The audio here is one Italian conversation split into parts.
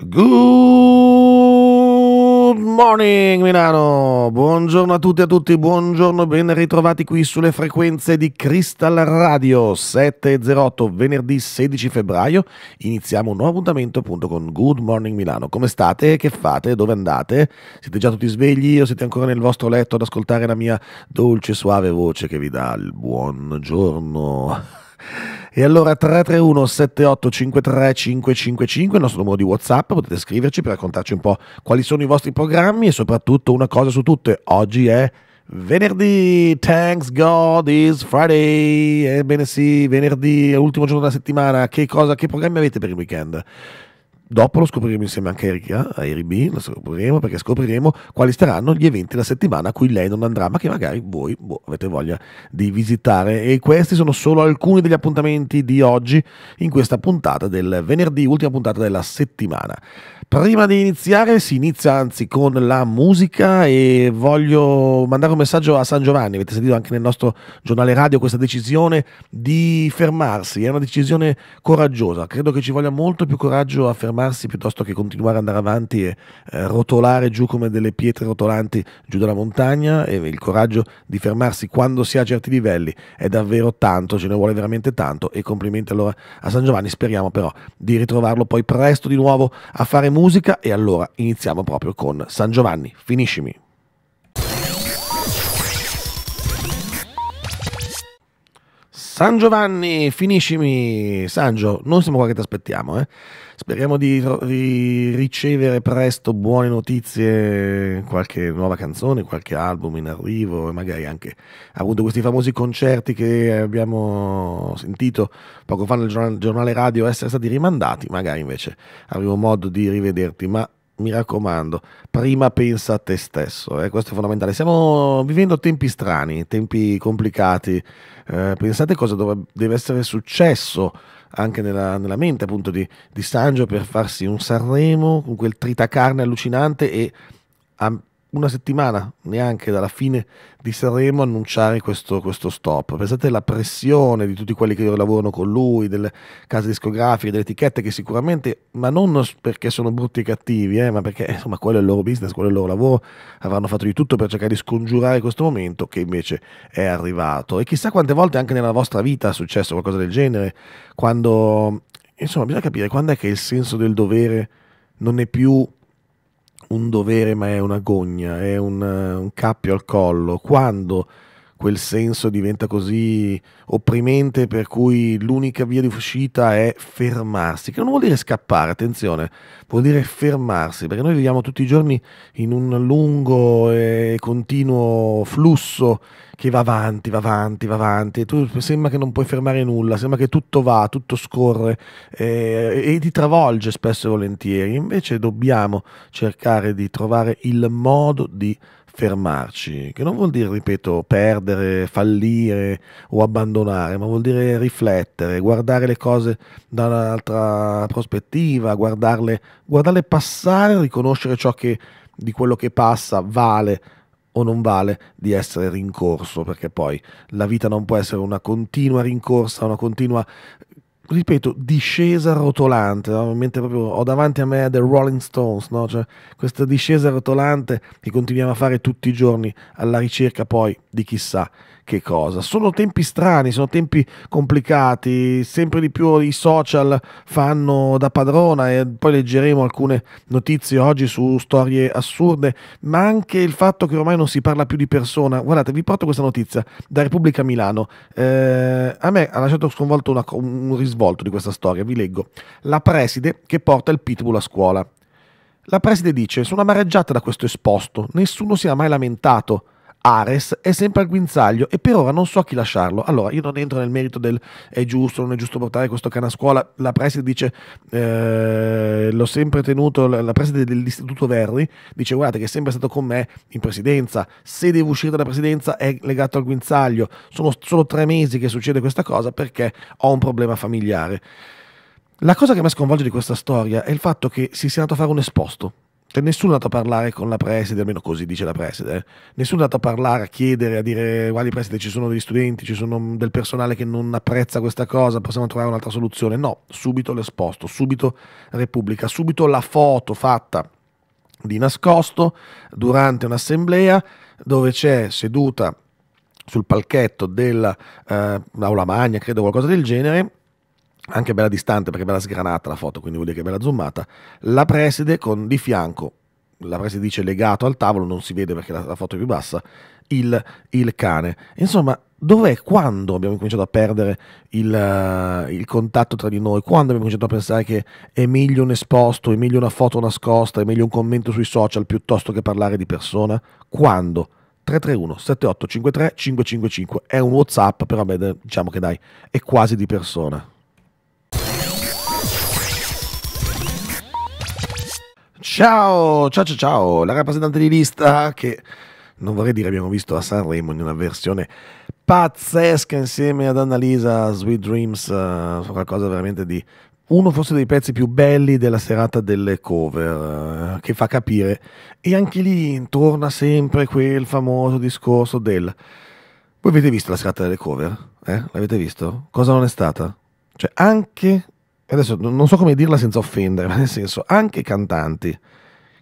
Good morning Milano, buongiorno a tutti e a tutti, buongiorno, ben ritrovati qui sulle frequenze di Crystal Radio 708, venerdì 16 febbraio, iniziamo un nuovo appuntamento appunto con Good Morning Milano. Come state? Che fate? Dove andate? Siete già tutti svegli o siete ancora nel vostro letto ad ascoltare la mia dolce suave voce che vi dà il buongiorno? E allora 331 78 53 555 il nostro numero di WhatsApp, potete scriverci per raccontarci un po' quali sono i vostri programmi e soprattutto una cosa su tutte, oggi è venerdì, thanks God is Friday, ebbene sì, venerdì è l'ultimo giorno della settimana, che cosa, che programmi avete per il weekend? dopo lo scopriremo insieme anche a Erika, eh, a Eribi, lo scopriremo perché scopriremo quali saranno gli eventi la settimana a cui lei non andrà, ma che magari voi boh, avete voglia di visitare. E questi sono solo alcuni degli appuntamenti di oggi in questa puntata del venerdì, ultima puntata della settimana. Prima di iniziare si inizia anzi con la musica e voglio mandare un messaggio a San Giovanni, avete sentito anche nel nostro giornale radio questa decisione di fermarsi, è una decisione coraggiosa, credo che ci voglia molto più coraggio a fermarsi fermarsi piuttosto che continuare ad andare avanti e eh, rotolare giù come delle pietre rotolanti giù dalla montagna e il coraggio di fermarsi quando si ha certi livelli è davvero tanto, ce ne vuole veramente tanto e complimenti allora a San Giovanni, speriamo però di ritrovarlo poi presto di nuovo a fare musica e allora iniziamo proprio con San Giovanni, finiscimi. San Giovanni, finiscimi. Sangio, non siamo qua che ti aspettiamo, eh. Speriamo di, di, ricevere presto buone notizie, qualche nuova canzone, qualche album in arrivo e magari anche appunto questi famosi concerti che abbiamo sentito poco fa nel giornale, radio essere stati rimandati, magari invece avremo modo di rivederti, ma mi raccomando, prima pensa a te stesso, eh? questo è fondamentale. Stiamo vivendo tempi strani, tempi complicati, eh, pensate cosa deve essere successo anche nella, nella mente appunto di, di, Sangio per farsi un Sanremo con quel tritacarne allucinante e a, una settimana neanche dalla fine di Sanremo annunciare questo, questo, stop. Pensate alla pressione di tutti quelli che lavorano con lui, delle case discografiche, delle etichette che sicuramente, ma non perché sono brutti e cattivi, eh, ma perché insomma quello è il loro business, quello è il loro lavoro, avranno fatto di tutto per cercare di scongiurare questo momento che invece è arrivato. E chissà quante volte anche nella vostra vita è successo qualcosa del genere, quando, insomma bisogna capire quando è che il senso del dovere non è più un dovere ma è una gogna, è un, un cappio al collo, quando quel senso diventa così opprimente per cui l'unica via di uscita è fermarsi, che non vuol dire scappare, attenzione, vuol dire fermarsi, perché noi viviamo tutti i giorni in un lungo e continuo flusso che va avanti, va avanti, va avanti, e tu sembra che non puoi fermare nulla, sembra che tutto va, tutto scorre eh, e ti travolge spesso e volentieri, invece dobbiamo cercare di trovare il modo di fermarci, che non vuol dire, ripeto, perdere, fallire o abbandonare, ma vuol dire riflettere, guardare le cose da un'altra prospettiva, guardarle, guardarle passare, riconoscere ciò che di quello che passa vale o non vale di essere rincorso, perché poi la vita non può essere una continua rincorsa, una continua ripeto, discesa rotolante, no? proprio ho davanti a me The Rolling Stones, no? cioè, questa discesa rotolante che continuiamo a fare tutti i giorni alla ricerca poi di chissà che cosa. Sono tempi strani, sono tempi complicati, sempre di più i social fanno da padrona e poi leggeremo alcune notizie oggi su storie assurde, ma anche il fatto che ormai non si parla più di persona. Guardate, vi porto questa notizia da Repubblica Milano. Eh, a me ha lasciato sconvolto una, un risvolto di questa storia, vi leggo. La preside che porta il pitbull a scuola. La preside dice: Sono amareggiata da questo esposto, nessuno si è mai lamentato. Ares è sempre al guinzaglio e per ora non so a chi lasciarlo. Allora, io non entro nel merito del è giusto, non è giusto portare questo cane a scuola. La preside dice, eh, l'ho sempre tenuto, la preside dell'istituto Verri dice guardate che è sempre stato con me in presidenza, se devo uscire dalla presidenza è legato al guinzaglio. Sono solo tre mesi che succede questa cosa perché ho un problema familiare. La cosa che mi sconvolge di questa storia è il fatto che si sia andato a fare un esposto cioè, nessuno è andato a parlare con la preside, almeno così dice la preside. Eh? Nessuno è andato a parlare, a chiedere, a dire guardi preside, ci sono degli studenti, ci sono del personale che non apprezza questa cosa, possiamo trovare un'altra soluzione. No, subito l'esposto, subito Repubblica, subito la foto fatta di nascosto durante un'assemblea dove c'è seduta sul palchetto dell'aula eh, magna, credo qualcosa del genere, anche bella distante perché bella sgranata la foto, quindi vuol dire che è bella zoomata, la preside con di fianco, la preside dice legato al tavolo, non si vede perché la, la foto è più bassa, il, il cane. Insomma, dov'è quando abbiamo cominciato a perdere il, uh, il, contatto tra di noi? Quando abbiamo cominciato a pensare che è meglio un esposto, è meglio una foto nascosta, è meglio un commento sui social piuttosto che parlare di persona? Quando? 331 7853 555 è un WhatsApp, però beh, diciamo che dai, è quasi di persona. Ciao, ciao, ciao, ciao, la rappresentante di lista che non vorrei dire abbiamo visto a Sanremo in una versione pazzesca insieme ad Annalisa Sweet Dreams, uh, qualcosa veramente di uno forse dei pezzi più belli della serata delle cover uh, che fa capire e anche lì torna sempre quel famoso discorso del voi avete visto la serata delle cover? Eh? L'avete visto? Cosa non è stata? Cioè anche adesso non so come dirla senza offendere, ma nel senso, anche i cantanti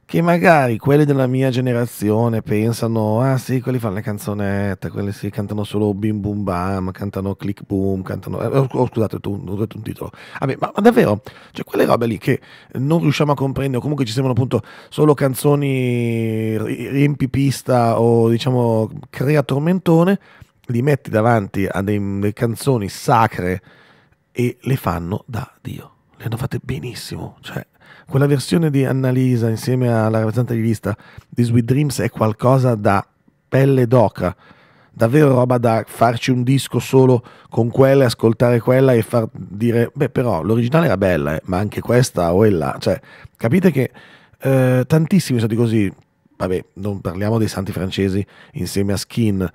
che magari quelli della mia generazione pensano, ah sì, quelli fanno le canzonette, quelli sì, cantano solo bim bum bam, cantano click boom, cantano... Eh, oh, oh, scusate, ho detto un titolo. Vabbè, ma, ma, davvero, cioè quelle robe lì che non riusciamo a comprendere, o comunque ci sembrano appunto solo canzoni riempipista o diciamo crea tormentone, li metti davanti a dei, delle canzoni sacre, e le fanno da Dio. Le hanno fatte benissimo. Cioè, quella versione di Annalisa insieme alla rappresentante di vista di Sweet Dreams è qualcosa da pelle d'oca. Davvero roba da farci un disco solo con quella, ascoltare quella e far dire, beh però l'originale era bella, eh, ma anche questa o quella. Cioè, capite che eh, tantissimi sono stati così, vabbè, non parliamo dei santi francesi insieme a Skin,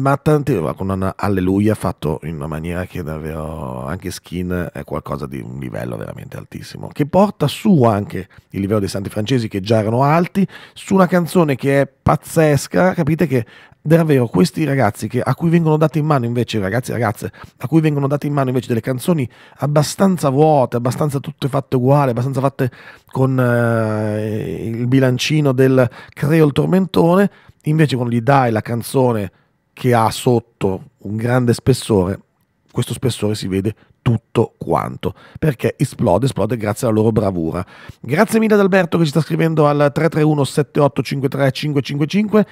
ma tanti con un alleluia fatto in una maniera che davvero anche Skin è qualcosa di un livello veramente altissimo, che porta su anche il livello dei santi francesi che già erano alti, su una canzone che è pazzesca, capite che davvero questi ragazzi che, a cui vengono date in mano invece, ragazzi e ragazze, a cui vengono date in mano invece delle canzoni abbastanza vuote, abbastanza tutte fatte uguali, abbastanza fatte con eh, il bilancino del creo il tormentone, invece quando gli dai la canzone che ha sotto un grande spessore, questo spessore si vede tutto quanto perché esplode, esplode grazie alla loro bravura. Grazie mille ad Alberto che ci sta scrivendo al 331 7853 555.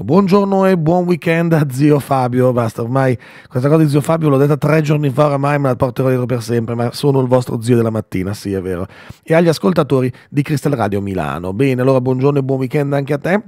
Buongiorno e buon weekend a zio Fabio. Basta, ormai questa cosa di zio Fabio l'ho detta tre giorni fa, oramai me la porterò dietro per sempre. Ma sono il vostro zio della mattina, sì, è vero. E agli ascoltatori di Crystal Radio Milano. Bene, allora buongiorno e buon weekend anche a te.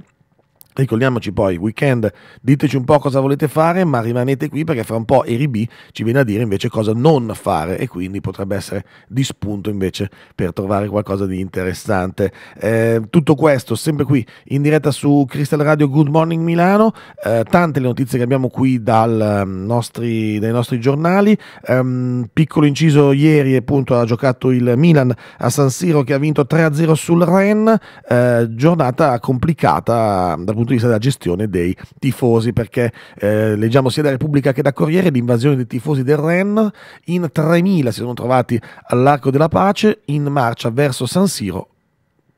Ricordiamoci poi, weekend, diteci un po' cosa volete fare, ma rimanete qui perché fra un po' Eri ci viene a dire invece cosa non fare e quindi potrebbe essere di spunto invece per trovare qualcosa di interessante. Eh, tutto questo sempre qui in diretta su Crystal Radio Good Morning Milano, eh, tante le notizie che abbiamo qui dal, ehm, nostri, dai nostri giornali, um, piccolo inciso ieri appunto ha giocato il Milan a San Siro che ha vinto 3-0 sul Ren, eh, giornata complicata ehm, dal punto punto di vista della gestione dei tifosi, perché eh, leggiamo sia da Repubblica che da Corriere l'invasione dei tifosi del Ren in 3.000 si sono trovati all'Arco della Pace in marcia verso San Siro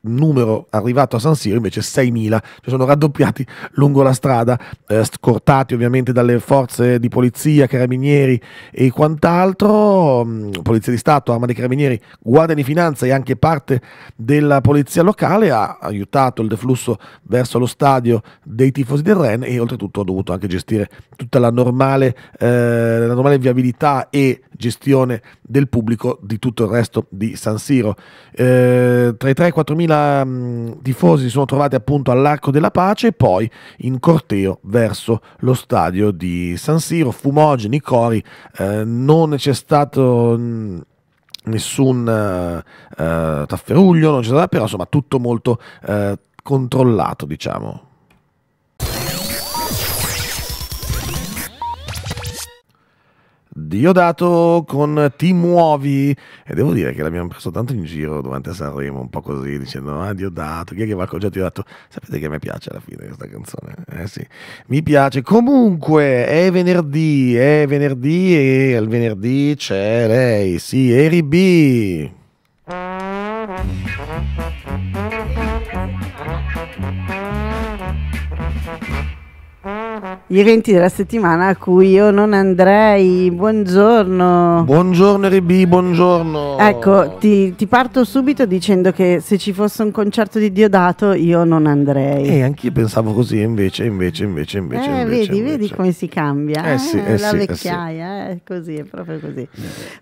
numero arrivato a San Siro invece 6.000, cioè sono raddoppiati lungo la strada, eh, scortati ovviamente dalle forze di polizia, carabinieri e quant'altro, mm, polizia di Stato, arma dei carabinieri, guardia di finanza e anche parte della polizia locale ha aiutato il deflusso verso lo stadio dei tifosi del Ren e oltretutto ha dovuto anche gestire tutta la normale, eh, la normale viabilità e gestione del pubblico di tutto il resto di San Siro. Eh, tra i 3 e i 4.000 Mm, tifosi si sono trovati appunto all'Arco della Pace e poi in corteo verso lo stadio di San Siro. Fumogeni, Cori, eh, non c'è stato... Mm, nessun eh, eh, tafferuglio, non c'è stato, però insomma tutto molto eh, controllato, diciamo. Diodato con Ti muovi e devo dire che l'abbiamo preso tanto in giro durante Sanremo, un po' così, dicendo ah Diodato, chi è che va con già Diodato? Sapete che a me piace alla fine questa canzone, eh sì, mi piace. Comunque è venerdì, è venerdì e al venerdì c'è lei, sì, Eri B. gli eventi della settimana a cui io non andrei. Buongiorno. Buongiorno Ribi, buongiorno. Ecco, ti, ti, parto subito dicendo che se ci fosse un concerto di Diodato io non andrei. E eh, anch'io pensavo così, invece, invece, invece, invece. Eh, invece, vedi, invece. vedi come si cambia. Eh, eh sì, eh, eh la eh, sì, vecchiaia, eh, così, è proprio così.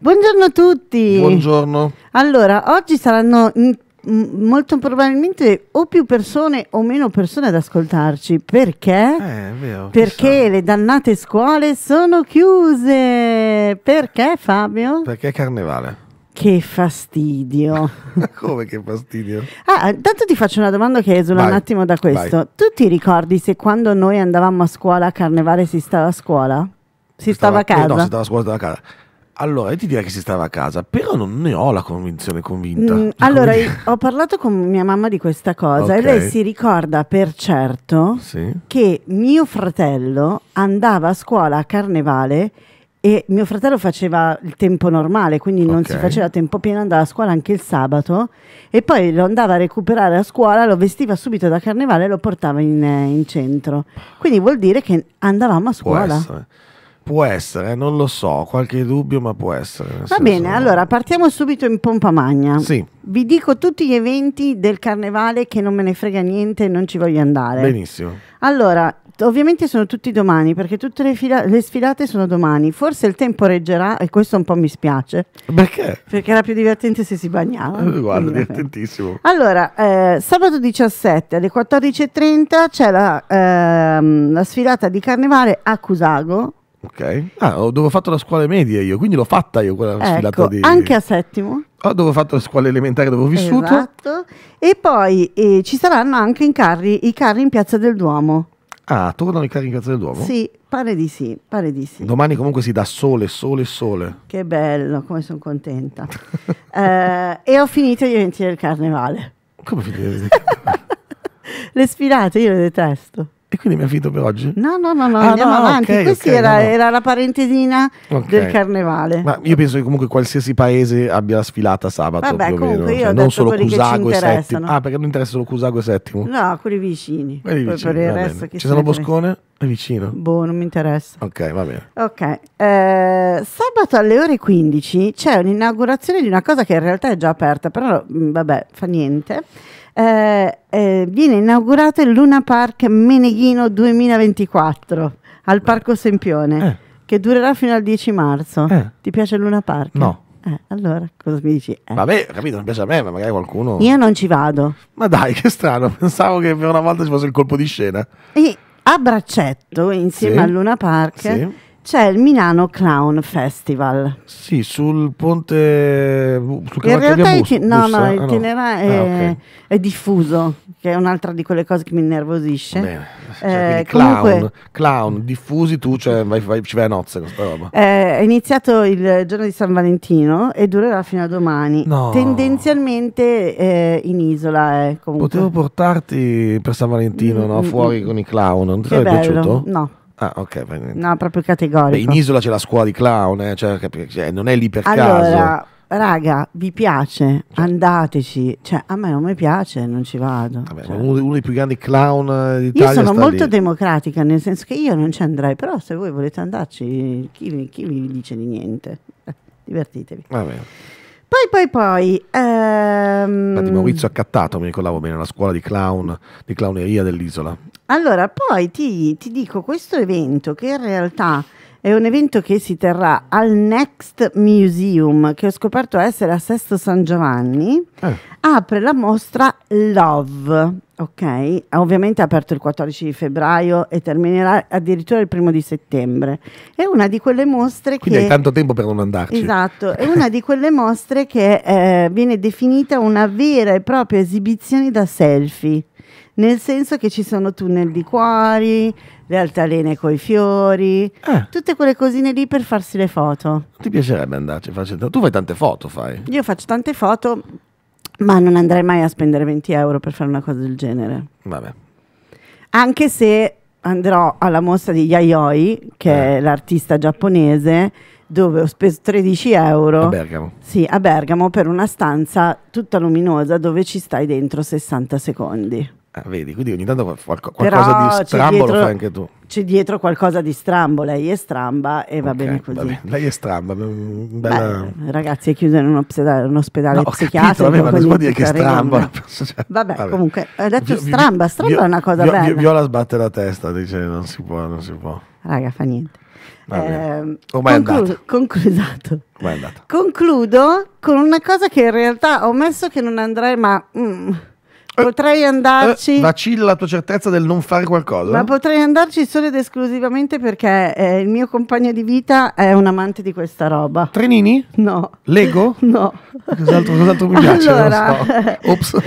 Buongiorno a tutti. Buongiorno. Allora, oggi saranno in molto probabilmente o più persone o meno persone ad ascoltarci. Perché? Eh, vero, Perché so. le dannate scuole sono chiuse. Perché Fabio? Perché è carnevale. Che fastidio. Come che fastidio? Ah, tanto ti faccio una domanda che esula vai, un attimo da questo. Vai. Tu ti ricordi se quando noi andavamo a scuola a carnevale si stava a scuola? Si, si stava, stava, a casa? Eh no, si stava a scuola, si stava a casa. Allora, io ti direi che si stava a casa, però non ne ho la convinzione convinta. Mm, cioè, allora, ho parlato con mia mamma di questa cosa okay. e lei si ricorda per certo sì. che mio fratello andava a scuola a carnevale e mio fratello faceva il tempo normale, quindi non okay. si faceva tempo pieno, andava a scuola anche il sabato e poi lo andava a recuperare a scuola, lo vestiva subito da carnevale e lo portava in, eh, in centro. Quindi vuol dire che andavamo a scuola. Può essere, non lo so, qualche dubbio, ma può essere. Va senso... bene, allora partiamo subito in pompa magna. Sì. Vi dico tutti gli eventi del carnevale che non me ne frega niente e non ci voglio andare. Benissimo. Allora, ovviamente sono tutti domani perché tutte le, fila- le, sfilate sono domani. Forse il tempo reggerà e questo un po' mi spiace. Perché? Perché era più divertente se si bagnava. Eh, guarda, divertentissimo. Allora, eh, sabato 17 alle 14.30 c'è la, ehm, la sfilata di carnevale a Cusago Ok. Ah, dove ho fatto la scuola media io, quindi l'ho fatta io quella ecco, sfilata di... anche a settimo. Ah, dove ho fatto la scuola elementare dove ho vissuto. Esatto. E poi eh, ci saranno anche in carri, i carri in Piazza del Duomo. Ah, tornano i carri in Piazza del Duomo? Sì, pare di sì, pare di sì. Domani comunque si dà sole, sole, sole. Che bello, come sono contenta. eh, e ho finito gli eventi del carnevale. Come finite? Le sfilate io le detesto. E quindi mi affido per oggi? No, no, no, no ah, andiamo no, avanti. Okay, Questa okay, era, no, era, la parentesina okay. del carnevale. Ma io penso che comunque qualsiasi paese abbia la sfilata sabato. Vabbè, comunque meno, cioè, non solo Cusago e Settimo. Ah, perché non interessa solo Cusago e Settimo? No, quelli vicini. Quelli vicini per il resto che Ci sono Boscone? È vicino? Boh, non mi interessa. Ok, va bene. Ok, eh, sabato alle ore 15 c'è un'inaugurazione di una cosa che in realtà è già aperta, però mm, vabbè, fa niente eh, eh, viene inaugurato il Luna Park Meneghino 2024 al Parco Sempione, eh. che durerà fino al 10 marzo. Eh. Ti piace il Luna Park? No. Eh, allora, cosa mi dici? Eh. Vabbè, capito, non piace a me, ma magari qualcuno... Io non ci vado. Ma dai, che strano, pensavo che per una volta ci fosse il colpo di scena. E a braccetto, insieme sì. al Luna Park, sì c'è il Milano Clown Festival. Sì, sul ponte... Sul In realtà Bus, iti- no, no, ah, il itinerario ah, no. è, ah, okay. è, diffuso, che è un'altra di quelle cose che mi innervosisce. Cioè, eh, clown, comunque, clown, diffusi tu, cioè, vai, vai, ci vai a nozze questa roba. Eh, è iniziato il giorno di San Valentino e durerà fino a domani. No. Tendenzialmente eh, in isola. Eh, Potevo portarti per San Valentino, mm, no? Mm, fuori mm, con i clown, non ti sarebbe bello. piaciuto? No. Ah, ok. No, proprio categorico. Beh, in isola c'è la scuola di clown, eh, cioè, cioè, non è lì per allora, caso. Raga, vi piace? Cioè. Andateci. Cioè, a me non mi piace, non ci vado. Vabbè, cioè. uno, uno, dei più grandi clown eh, d'Italia. Io sono molto lì. democratica, nel senso che io non ci andrei, però se voi volete andarci, chi, chi vi dice di niente? Eh, divertitevi. Vabbè. Poi, poi, poi. Ehm... Infatti Maurizio Accattato mi ricordavo bene, la scuola di clown, di clowneria dell'isola. Allora, poi ti, ti dico questo evento che in realtà è un evento che si terrà al Next Museum, che ho scoperto essere a Sesto San Giovanni. Eh. Apre la mostra Love, ok? Ovviamente è aperto il 14 di febbraio e terminerà addirittura il primo di settembre. È una di quelle mostre Quindi che... Quindi hai tanto tempo per non andarci. Esatto, è una di quelle mostre che eh, viene definita una vera e propria esibizione da selfie nel senso che ci sono tunnel di cuori, le altalene coi fiori, eh. tutte quelle cosine lì per farsi le foto. Ti piacerebbe andarci? Farci... Tu fai tante foto, fai? Io faccio tante foto, ma non andrei mai a spendere 20 euro per fare una cosa del genere. Vabbè. Anche se andrò alla mostra di Yayoi, che eh. è l'artista giapponese, dove ho speso 13 euro. A Bergamo. Sì, a Bergamo per una stanza tutta luminosa dove ci stai dentro 60 secondi. Ah, vedi, quindi ogni tanto qualco, qualcosa Però di strambo dietro, lo fai anche tu. C'è dietro qualcosa di strambo, lei è stramba e va okay, bene così. Va bene. Lei è stramba, bella... Beh, ragazzi è chiusa in un ospedale, un ospedale no, psichiatrico. vabbè, ma non si dire che è stramba. Cioè, vabbè, vabbè, comunque, ha detto stramba, stramba vi, è una cosa vi, bella. Viola sbatte la testa, dice non si può, non si può. Raga, fa niente. Eh, conclu- conclusato. Concludo con una cosa che in realtà ho messo che non andrei, ma... Mm, Potrei eh, andarci. Eh, vacilla la tua certezza del non fare qualcosa. Ma potrei andarci solo ed esclusivamente perché eh, il mio compagno di vita è un amante di questa roba. Trenini? No. Lego? No. Cos'altro, cos'altro mi piace? Allora... So. Ops,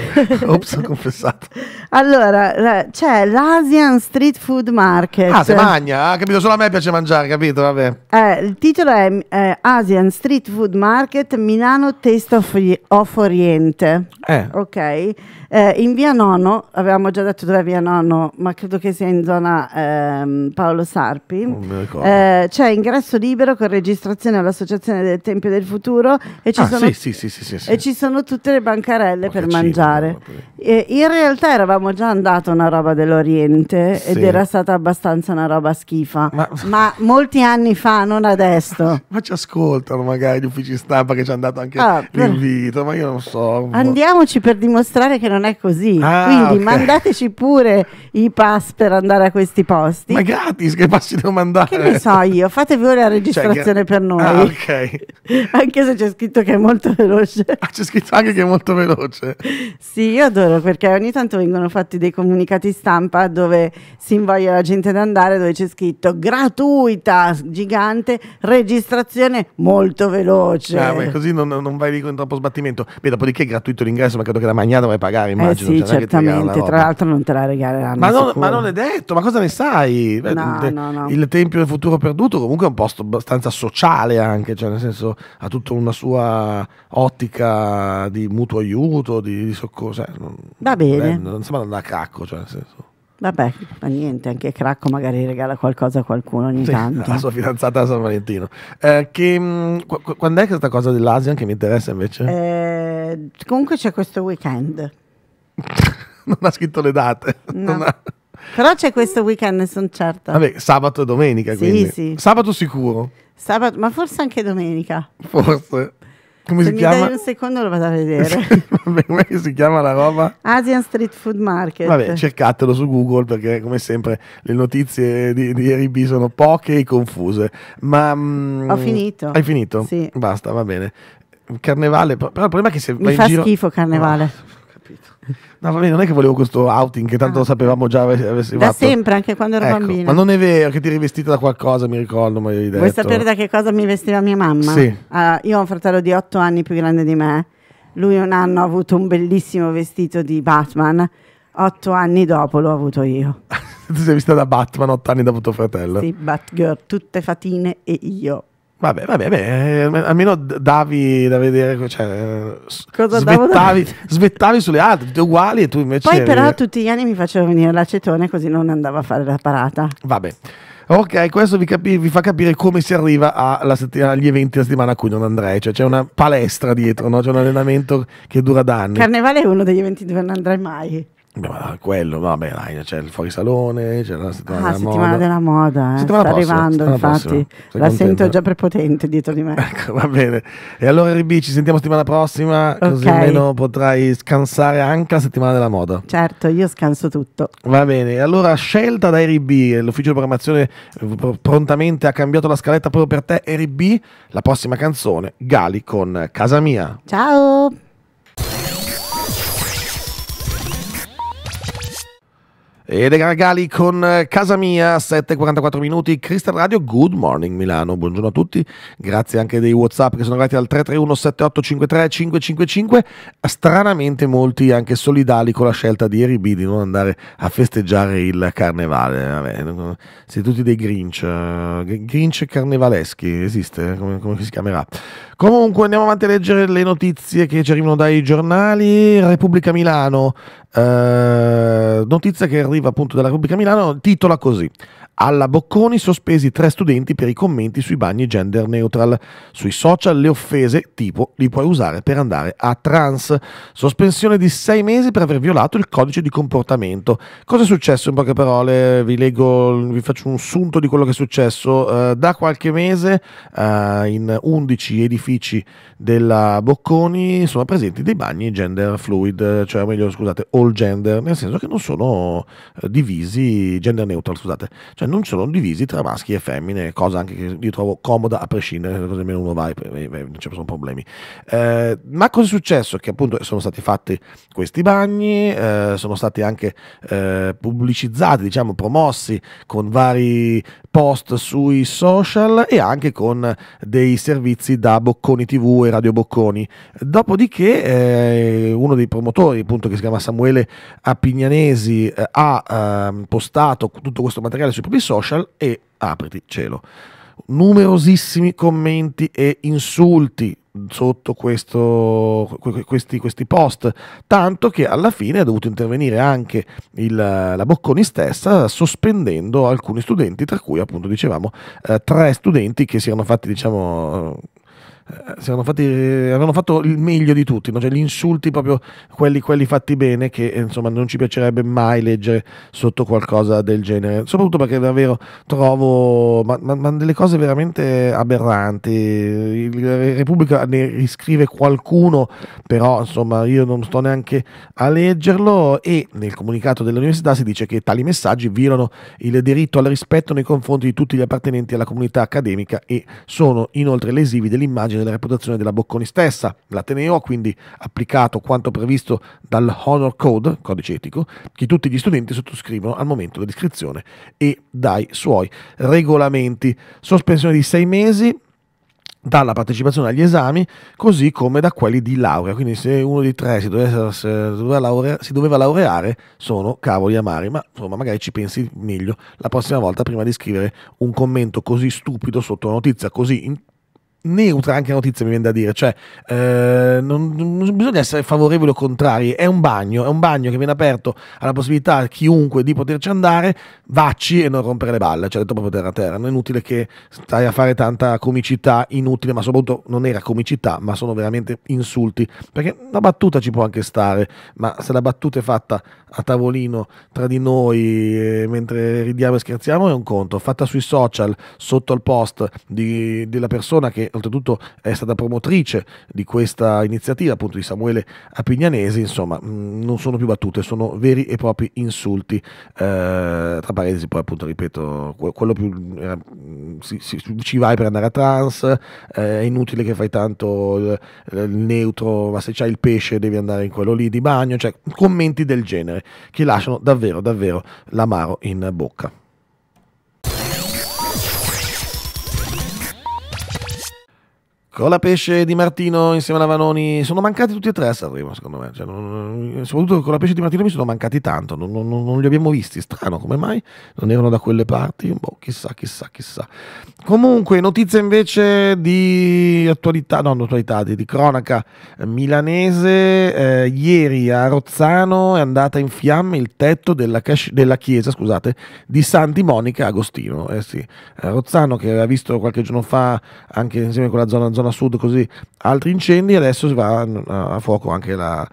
ops, ho confessato. Allora, c'è l'Asian Street Food Market. Ah, se magna, ah, capito? Solo a me piace mangiare, capito? Vabbè. Eh, il titolo è Asian Street Food Market Milano Taste of, of Oriente. Eh. Ok. Eh, in via Nono, avevamo già detto dove è via Nono, ma credo che sia in zona ehm, Paolo Sarpi. Non Eh, c'è ingresso libero con registrazione all'Associazione del Tempio del Futuro e ci, ah, sono, sì, sì, sì, e ci sono, tutte le bancarelle Qualche per mangiare. Eh, in realtà eravamo già andati a una roba dell'Oriente ed era stata abbastanza una roba schifa, ma, ma molti anni fa, non adesso. ma ci ascoltano magari gli uffici stampa che ci hanno dato anche ah, l'invito, ma io non so. Andiamoci per dimostrare che non è così così. Ah, Quindi okay. mandateci pure i pass per andare a questi posti. Ma gratis, che passi devo mandare? Che ne so io, fate voi la cioè, registrazione cioè, per noi. Ah, ok. anche se c'è scritto che è molto veloce. Ah, c'è scritto anche che è molto veloce. sì, io adoro perché ogni tanto vengono fatti dei comunicati stampa dove si invoglia la gente ad andare, dove c'è scritto gratuita, gigante, registrazione molto veloce. Ah, beh, così non, non vai lì con troppo sbattimento. Beh, dopodiché è gratuito l'ingresso, ma credo che la magnata vai a pagare. Eh, immagino. Eh immagino. Sì, cioè, certamente. Tra l'altro non te la regaleranno. Ma non, ma non, è detto, ma cosa ne sai? No, il, no, no. il Tempio del Futuro Perduto comunque è un posto abbastanza sociale anche, cioè nel senso ha tutta una sua ottica di mutuo aiuto, di, di soccorso. Cioè, non, Va bene. Non, non sembra andare a cracco, cioè nel senso. Vabbè, ma niente, anche Cracco magari regala qualcosa a qualcuno ogni sì, tanto. La sua fidanzata a San Valentino. Eh, che, mm, qu- quando è questa cosa dell'Asia che mi interessa invece? Eh, comunque c'è questo weekend. non ha scritto le date. No. Ha... Però c'è questo weekend, sono certa. Vabbè, sabato e domenica, sì, quindi. Sì. Sabato sicuro. Sabato, ma forse anche domenica. Forse. Come Se si mi chiama? dai un secondo lo vado a vedere. vabbè, come si chiama la roba? Asian Street Food Market. Vabbè, cercatelo su Google perché come sempre le notizie di, di RB sono poche e confuse. Ma mh, mm, ho finito. Hai finito? Sì. Basta, va bene. Carnevale, però il problema è che se mi fa in giro... schifo Carnevale. Ah capito. No, vabbè, non è che volevo questo outing, che tanto ah. lo sapevamo già. Avessi da fatto. sempre, anche quando ero ecco, bambina. Ma non è vero che ti eri vestita da qualcosa, mi ricordo. Ma detto. Vuoi sapere da che cosa mi vestiva mia mamma? Sì. Uh, io ho un fratello di otto anni più grande di me. Lui un anno ha avuto un bellissimo vestito di Batman. Otto anni dopo l'ho avuto io. tu sei vista da Batman otto anni dopo tuo fratello? Sì, Batgirl, tutte fatine e io. Vabbè, vabbè, vabbè, eh, almeno davi da vedere, cioè, Cosa svettavi, da... svettavi sulle altre, tutte uguali e tu invece... Poi però tutti gli anni mi facevo venire l'acetone così non andavo a fare la parata. Vabbè. Ok, questo vi, capi- vi fa capire come si arriva agli eventi della settimana a cui non andrei, cioè c'è una palestra dietro, no? c'è un allenamento che dura da anni. Carnevale è uno degli eventi dove non andrai mai quello, vabbè, dai, c'è il fuorisalone, c'è la settimana, ah, della, settimana moda. della moda. Eh. Settimana Sta prossima, arrivando, infatti. La sento già prepotente dietro di me. Ecco, va bene. E allora, RB, ci sentiamo settimana prossima, okay. così almeno potrai scansare anche la settimana della moda. Certo, io scanso tutto. Va bene, allora, scelta da RB, l'ufficio di programmazione eh, prontamente ha cambiato la scaletta proprio per te, RB, la prossima canzone, Gali con Casa Mia. Ciao! Ed è Gargali con eh, Casa Mia, 7.44 minuti, Crystal Radio, Good Morning Milano, buongiorno a tutti, grazie anche dei Whatsapp che sono arrivati al 331 7853 555, stranamente molti anche solidali con la scelta di Eric B di non andare a festeggiare il carnevale, Vabbè, siete tutti dei Grinch, eh, Grinch carnevaleschi, esiste, come, come si chiamerà? Comunque andiamo avanti a leggere le notizie che ci arrivano dai giornali, Repubblica Milano, eh, notizia che arriva arriva appunto dalla Repubblica Milano, titola così alla Bocconi sospesi tre studenti per i commenti sui bagni gender neutral. Sui social le offese tipo li puoi usare per andare a trans. Sospensione di sei mesi per aver violato il codice di comportamento. Cosa è successo in poche parole? Vi leggo, vi faccio un sunto di quello che è successo. Uh, da qualche mese uh, in 11 edifici della Bocconi sono presenti dei bagni gender fluid, cioè meglio scusate, all gender, nel senso che non sono eh, divisi gender neutral, scusate, cioè non sono divisi tra maschi e femmine, cosa anche che io trovo comoda a prescindere, cosa almeno uno va e non ci sono problemi. Eh, ma cosa è successo? Che appunto sono stati fatti questi bagni, eh, sono stati anche eh, pubblicizzati, diciamo promossi con vari post sui social e anche con dei servizi da Bocconi TV e Radio Bocconi. Dopodiché eh, uno dei promotori, appunto, che si chiama Samuele Apignanesi, eh, ha ehm, postato tutto questo materiale sui propri i social e apriti cielo. Numerosissimi commenti e insulti sotto questo, questi, questi, post, tanto che alla fine ha dovuto intervenire anche il, la Bocconi stessa sospendendo alcuni studenti, tra cui appunto dicevamo eh, tre studenti che si erano fatti diciamo eh, fatti, eh, avevano fatto il meglio di tutti, no? cioè, gli insulti proprio quelli, quelli, fatti bene che eh, insomma non ci piacerebbe mai leggere sotto qualcosa del genere, soprattutto perché davvero trovo ma, ma, ma delle cose veramente aberranti, la Repubblica ne riscrive qualcuno, però insomma io non sto neanche a leggerlo e nel comunicato dell'università si dice che tali messaggi violano il diritto al rispetto nei confronti di tutti gli appartenenti alla comunità accademica e sono inoltre lesivi dell'immagine dell'immagine e reputazione della Bocconi stessa. L'Ateneo ha quindi applicato quanto previsto dal Honor Code, codice etico, che tutti gli studenti sottoscrivono al momento dell'iscrizione e dai suoi regolamenti. Sospensione di sei mesi dalla partecipazione agli esami così come da quelli di laurea quindi se uno di tre si doveva, si doveva, laurea, si doveva laureare sono cavoli amari ma insomma magari ci pensi meglio la prossima volta prima di scrivere un commento così stupido sotto una notizia così neutra anche notizia mi viene da dire cioè eh, non, non, bisogna essere favorevoli o contrari è un bagno è un bagno che viene aperto alla possibilità a chiunque di poterci andare vacci e non rompere le balle cioè detto proprio terra a terra non è inutile che stai a fare tanta comicità inutile ma soprattutto non era comicità ma sono veramente insulti perché una battuta ci può anche stare ma se la battuta è fatta a tavolino tra di noi eh, mentre ridiamo e scherziamo è un conto fatta sui social sotto al post di, della persona che oltretutto è stata promotrice di questa iniziativa, appunto di Samuele Apignanesi, insomma, mm, non sono più battute, sono veri e propri insulti. Eh, tra parentesi, poi appunto, ripeto, quello più eh, si, si, ci vai per andare a trans, eh, è inutile che fai tanto il, il neutro, ma se c'hai il pesce devi andare in quello lì di bagno, cioè commenti del genere che lasciano davvero davvero l'amaro in bocca. Colapesce ecco, Di Martino insieme a Lavanoni sono mancati tutti e tre a Sanremo, secondo me. Cioè, non, soprattutto Colapesce e Di Martino mi sono mancati tanto, non, non, non, li abbiamo visti. Strano, come mai? Non erano da quelle parti? Boh, chissà, chissà, chissà. Comunque, notizia invece di attualità, no, attualità, di, di cronaca milanese. Eh, ieri a Rozzano è andata in fiamme il tetto della, cash, della chiesa scusate, di Santi Monica Agostino. Eh sì, eh, Rozzano che aveva visto qualche giorno fa anche insieme con la zona, zona a sud così altri incendi adesso va a fuoco anche la,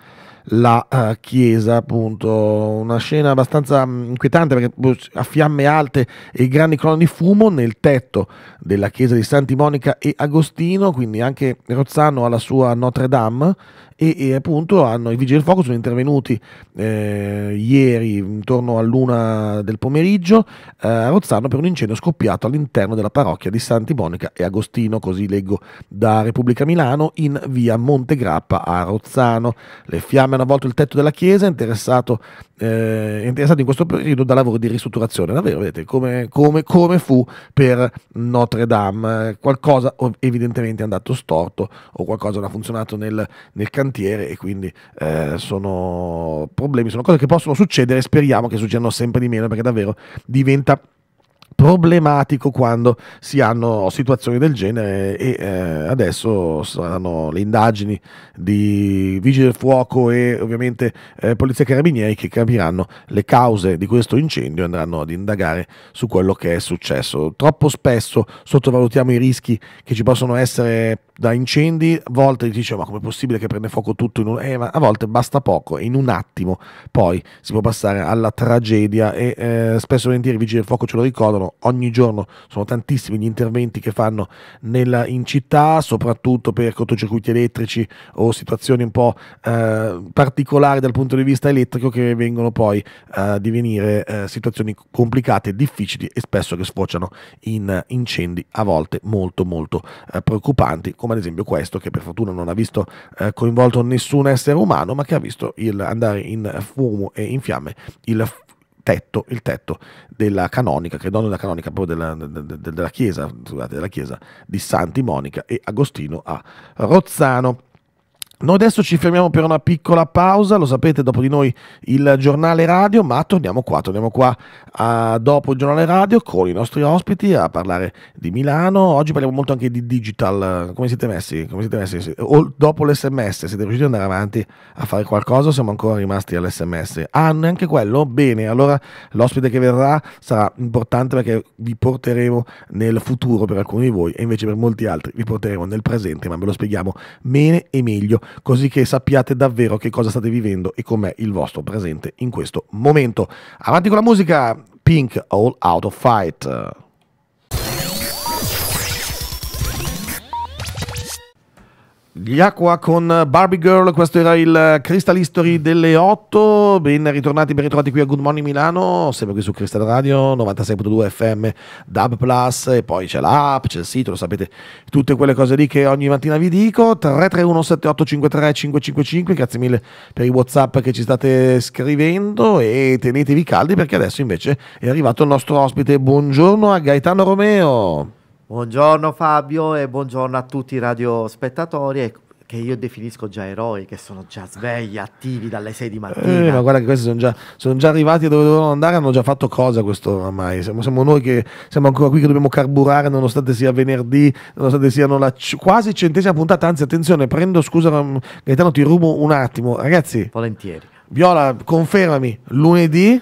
la uh, chiesa appunto una scena abbastanza mm, inquietante perché boh, a fiamme alte e grandi colonne di fumo nel tetto della chiesa di Santi Monica e Agostino quindi anche Rozzano alla sua Notre Dame e, e appunto hanno, i vigili del fuoco sono intervenuti eh, ieri intorno all'una del pomeriggio eh, a Rozzano per un incendio scoppiato all'interno della parrocchia di Santi Monica e Agostino, così leggo da Repubblica Milano, in via Montegrappa a Rozzano. Le fiamme hanno avvolto il tetto della chiesa, interessato, eh, interessato in questo periodo da lavori di ristrutturazione. Davvero, vedete come, come, come fu per Notre Dame. Qualcosa evidentemente è andato storto o qualcosa non ha funzionato nel, nel cantiere cantiere e quindi eh, sono problemi, sono cose che possono succedere, speriamo che succedano sempre di meno perché davvero diventa problematico quando si hanno situazioni del genere e eh, adesso saranno le indagini di vigili del fuoco e ovviamente eh, polizia e carabinieri che capiranno le cause di questo incendio e andranno ad indagare su quello che è successo. Troppo spesso sottovalutiamo i rischi che ci possono essere da incendi, a volte diciamo ma è possibile che prende fuoco tutto in un... Eh, ma a volte basta poco, in un attimo poi si può passare alla tragedia e eh, spesso e volentieri i vigili del fuoco ce lo ricordano sono ogni giorno, sono tantissimi gli interventi che fanno nella, in città, soprattutto per cortocircuiti elettrici o situazioni un po' eh, particolari dal punto di vista elettrico che vengono poi a eh, divenire eh, situazioni complicate, difficili e spesso che sfociano in eh, incendi a volte molto molto preoccupanti, come ad esempio questo che per fortuna non ha visto coinvolto nessun essere umano, ma che ha visto il andare in fumo e in fiamme il tetto, il tetto della canonica, che non è una canonica, proprio della, della, della, chiesa, scusate, della chiesa di Santi Monica e Agostino a Rozzano. Noi adesso ci fermiamo per una piccola pausa, lo sapete, dopo di noi il giornale radio, ma torniamo qua, torniamo qua a, dopo il giornale radio con i nostri ospiti a parlare di Milano. Oggi parliamo molto anche di digital, come siete messi? Come siete messi? O, dopo l'SMS, siete riusciti ad andare avanti a fare qualcosa o siamo ancora rimasti all'SMS? Ah, neanche quello? Bene, allora l'ospite che verrà sarà importante perché vi porteremo nel futuro per alcuni di voi e invece per molti altri vi porteremo nel presente, ma ve lo spieghiamo bene e meglio così che sappiate davvero che cosa state vivendo e com'è il vostro presente in questo momento. Avanti con la musica, Pink All Out of Fight. Gli acqua con Barbie Girl, questo era il Crystal History delle 8, ben ritornati, ben ritrovati qui a Good Morning Milano, sempre qui su Crystal Radio 96.2 FM, Dub Plus e poi c'è l'app, c'è il sito, lo sapete, tutte quelle cose lì che ogni mattina vi dico, 331 7853 555, grazie mille per i Whatsapp che ci state scrivendo e tenetevi caldi perché adesso invece è arrivato il nostro ospite, buongiorno a Gaetano Romeo. Buongiorno Fabio e buongiorno a tutti i radiospettatori ecco, che io definisco già eroi, che sono già svegli, attivi dalle 6 di mattina. Eh, ma guarda che questi sono già, sono già arrivati dove dovevano andare, hanno già fatto cosa questo oramai. Siamo, siamo, noi che siamo ancora qui che dobbiamo carburare nonostante sia venerdì, nonostante siano la quasi centesima puntata. Anzi, attenzione, prendo scusa mm, Gaetano, ti rubo un attimo. Ragazzi. Volentieri. Viola, confermami, lunedì,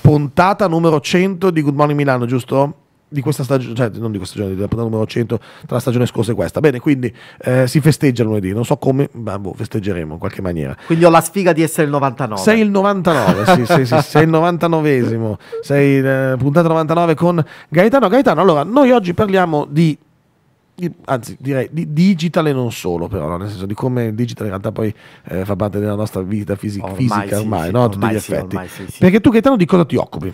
puntata numero 100 di Good Morning Milano, giusto? di questa stagione, cioè non di questa stagione, della puntata numero 100 tra la stagione scorsa e questa. Bene, quindi eh, si festeggia lunedì, non so come, ma boh, festeggeremo in qualche maniera. Quindi ho la sfiga di essere il 99. Sei il 99, sì, sì, sì, sei il 99esimo, sei eh, puntata 99 con Gaetano. Gaetano, allora, noi oggi parliamo di anzi direi di digital e non solo però no? nel senso di come il digitale in realtà poi eh, fa parte della nostra vita fisica ormai, fisica, sì, ormai, sì, no? ormai tutti gli sì, effetti ormai, perché tu Gaetano di cosa ti occupi?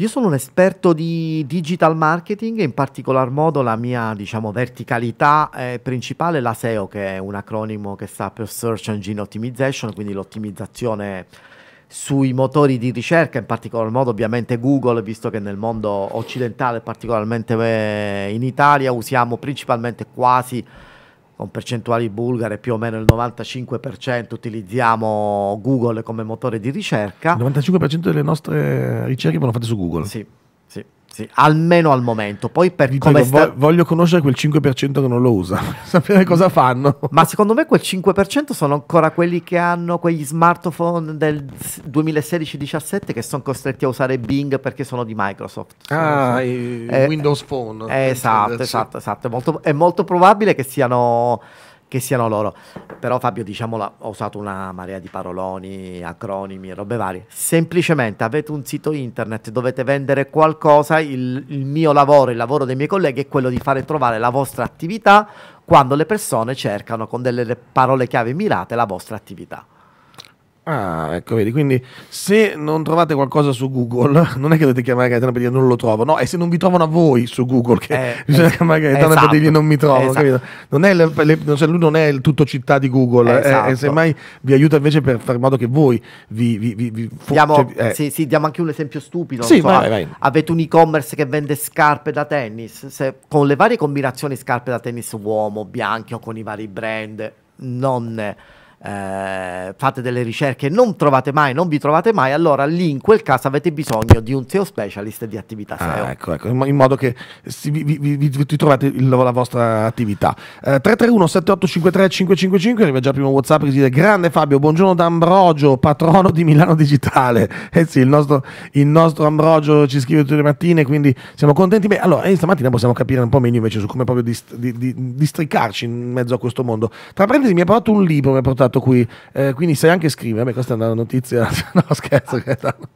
Io sono un esperto di digital marketing in particolar modo la mia diciamo, verticalità eh, principale è la SEO, che è un acronimo che sta per Search Engine Optimization, quindi l'ottimizzazione sui motori di ricerca, in particolar modo ovviamente Google, visto che nel mondo occidentale, particolarmente eh, in Italia, usiamo principalmente quasi con percentuali bulgare più o meno il 95% utilizziamo Google come motore di ricerca. Il 95% delle nostre ricerche vengono fatte su Google. Sì ragazzi, almeno al momento. Poi per Dico, come sta... voglio conoscere quel 5% che non lo usa, sapere cosa fanno. Ma secondo me quel 5% sono ancora quelli che hanno quegli smartphone del 2016-17 che sono costretti a usare Bing perché sono di Microsoft. Ah, eh, eh Windows Phone. Eh, esatto, esatto, esatto. È molto, è molto probabile che siano che siano loro. Però Fabio, diciamola, ho usato una marea di paroloni, acronimi, robe varie. Semplicemente avete un sito internet, dovete vendere qualcosa, il, il, mio lavoro, il lavoro dei miei colleghi è quello di fare trovare la vostra attività quando le persone cercano con delle parole chiave mirate la vostra attività. Ah, ecco, vedi, quindi se non trovate qualcosa su Google, non è che dovete chiamare Gaetano per dire non lo trovo, no, è se non vi trovano a voi su Google che eh, bisogna eh, chiamare Gaetano esatto, per dirgli non mi trovo, esatto. non le, le, cioè lui non è il tutto città di Google, eh, esatto. è, è semmai vi aiuta invece per fare in modo che voi vi... vi, vi, vi diamo, cioè, eh. sì, sì, diamo anche un esempio stupido, sì, so, vai, vai. avete un e-commerce che vende scarpe da tennis, se, con le varie combinazioni scarpe da tennis uomo, bianchi o con i vari brand, non eh, fate delle ricerche e non trovate mai, non vi trovate mai, allora lì in quel caso avete bisogno di un SEO specialist di attività ah, SEO. Ah, ecco, ecco, in modo che si, vi, vi, vi, trovate il, la vostra attività. Eh, 331 7853 555, arriva già prima primo WhatsApp che dice grande Fabio, buongiorno da Ambrogio, patrono di Milano Digitale. Eh sì, il nostro, il nostro Ambrogio ci scrive tutte le mattine, quindi siamo contenti. Beh, allora, eh, stamattina possiamo capire un po' meglio invece su come proprio dist- di, di, districarci in mezzo a questo mondo. Tra parentesi, mi ha portato un libro, mi ha portato portato qui, eh, quindi sai anche scrivere. Beh, questa è una notizia, no scherzo.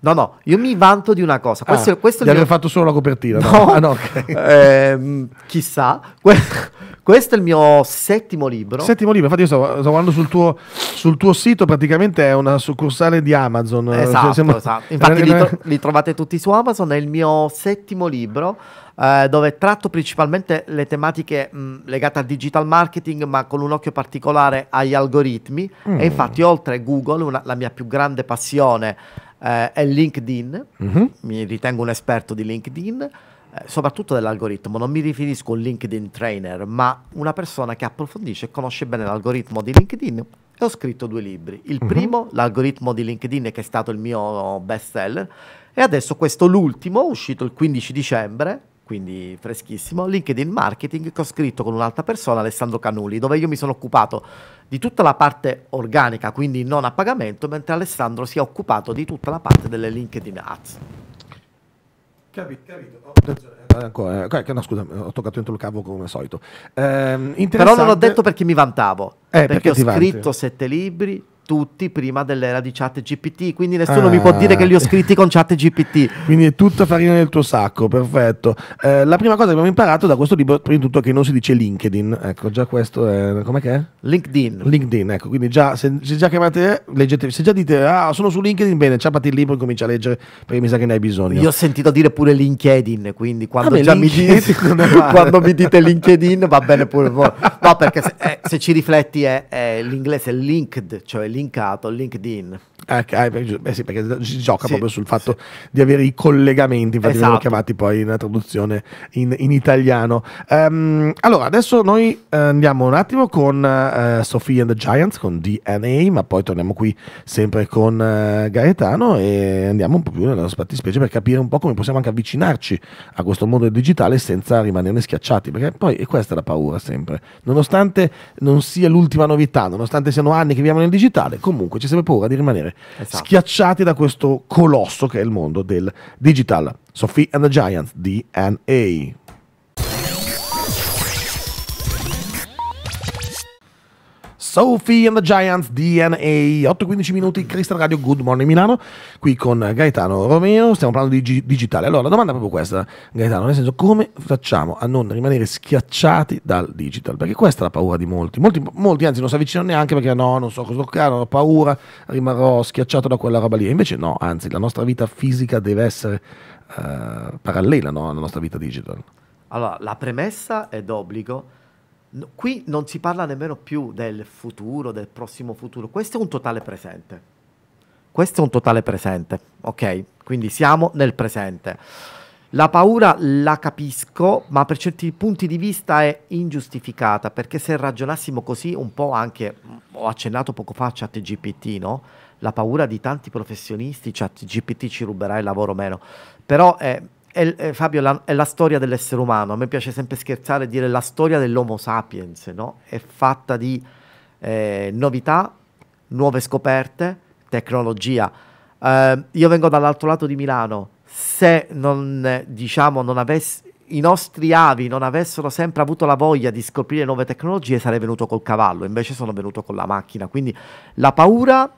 No, no, io mi vanto di una cosa. Questo, ah, questo di mio... aver fatto solo la copertina. No, no. Ah, no okay. eh, chissà. Questo è il mio settimo libro. Settimo libro, infatti io stavo, stavo guardando sul tuo, sul tuo, sito, praticamente è una succursale di Amazon. Esatto, cioè, siamo... esatto. infatti li, tro- li trovate tutti su Amazon, è il mio settimo libro. Eh, dove tratto principalmente le tematiche mh, mm, legate al digital marketing, ma con un occhio particolare agli algoritmi. Mm. E infatti, oltre a Google, una, la mia più grande passione eh, è LinkedIn. Mm-hmm. Mi ritengo un esperto di LinkedIn eh, soprattutto dell'algoritmo, non mi riferisco a un LinkedIn trainer, ma una persona che approfondisce e conosce bene l'algoritmo di LinkedIn. E ho scritto due libri. Il uh-huh. primo, l'algoritmo di LinkedIn, che è stato il mio best seller, e adesso questo l'ultimo, uscito il 15 dicembre, quindi freschissimo, LinkedIn Marketing che ho scritto con un'altra persona, Alessandro Canulli, dove io mi sono occupato di tutta la parte organica, quindi non a pagamento, mentre Alessandro si è occupato di tutta la parte delle LinkedIn Ads. Capito, capito. Oh, eh, ancora, eh, no, scusa, ho toccato dentro il cavo come al solito. Eh, Però non l'ho detto perché mi vantavo, eh, perché, perché ho scritto vanti. sette libri, tutti prima dell'era di chat GPT, quindi nessuno ah. mi può dire che li ho ah. scritti con chat GPT. quindi è tutta farina nel tuo sacco, perfetto. Eh, la prima cosa che abbiamo imparato da questo libro, prima di tutto, è che non si dice LinkedIn, ecco, già questo è... com'è che è? LinkedIn. LinkedIn, ecco, quindi già, se, se già chiamate, leggetevi, se già dite, ah, sono su LinkedIn, bene, ciappati il libro e comincia a leggere, perché mi sa che ne hai bisogno. Io ho sentito dire pure LinkedIn, quindi quando, già beh, mi, dite, quando mi dite LinkedIn va bene pure voi. No, perché se, eh, se ci rifletti è, è l'inglese linked, cioè linkato a LinkedIn Ah, eh, eh, beh sì, perché si gioca sì, proprio sul fatto sì. di avere i collegamenti, infatti esatto. chiamati poi nella traduzione in, in italiano. Um, allora, adesso noi eh, andiamo un attimo con uh, Sophie and the Giants, con DNA, ma poi torniamo qui sempre con uh, Gaetano e andiamo un po' più nella fattispecie per capire un po' come possiamo anche avvicinarci a questo mondo digitale senza rimanerne schiacciati, perché poi e questa è la paura sempre. Nonostante non sia l'ultima novità, nonostante siano anni che viviamo nel digitale, comunque c'è sempre paura di rimanere esatto. schiacciati da questo colosso che è il mondo del digital. Sophie and the Giants, DNA. Sophie and the Giants DNA 8-15 minuti Crystal Radio Good Morning Milano qui con Gaetano Romeo stiamo parlando di g- digitale allora la domanda è proprio questa Gaetano nel senso come facciamo a non rimanere schiacciati dal digital perché questa è la paura di molti molti, molti anzi non si avvicinano neanche perché no non so cosa toccare ho paura rimarrò schiacciato da quella roba lì invece no anzi la nostra vita fisica deve essere uh, parallela no? alla nostra vita digital allora la premessa è d'obbligo No, qui non si parla nemmeno più del futuro, del prossimo futuro, questo è un totale presente. Questo è un totale presente, ok? Quindi siamo nel presente. La paura la capisco, ma per certi punti di vista è ingiustificata, perché se ragionassimo così, un po' anche, mm, ho accennato poco fa a ChatGPT, no? La paura di tanti professionisti, ChatGPT ci ruberà il lavoro meno. Però eh, è, è, eh, Fabio, la, è la storia dell'essere umano. A me piace sempre scherzare e dire la storia dell'Homo sapiens, no? È fatta di eh, novità, nuove scoperte, tecnologia. Eh, io vengo dall'altro lato di Milano. Se non, eh, diciamo, non avessi, i nostri avi non avessero sempre avuto la voglia di scoprire nuove tecnologie, sarei venuto col cavallo, invece sono venuto con la macchina. Quindi la paura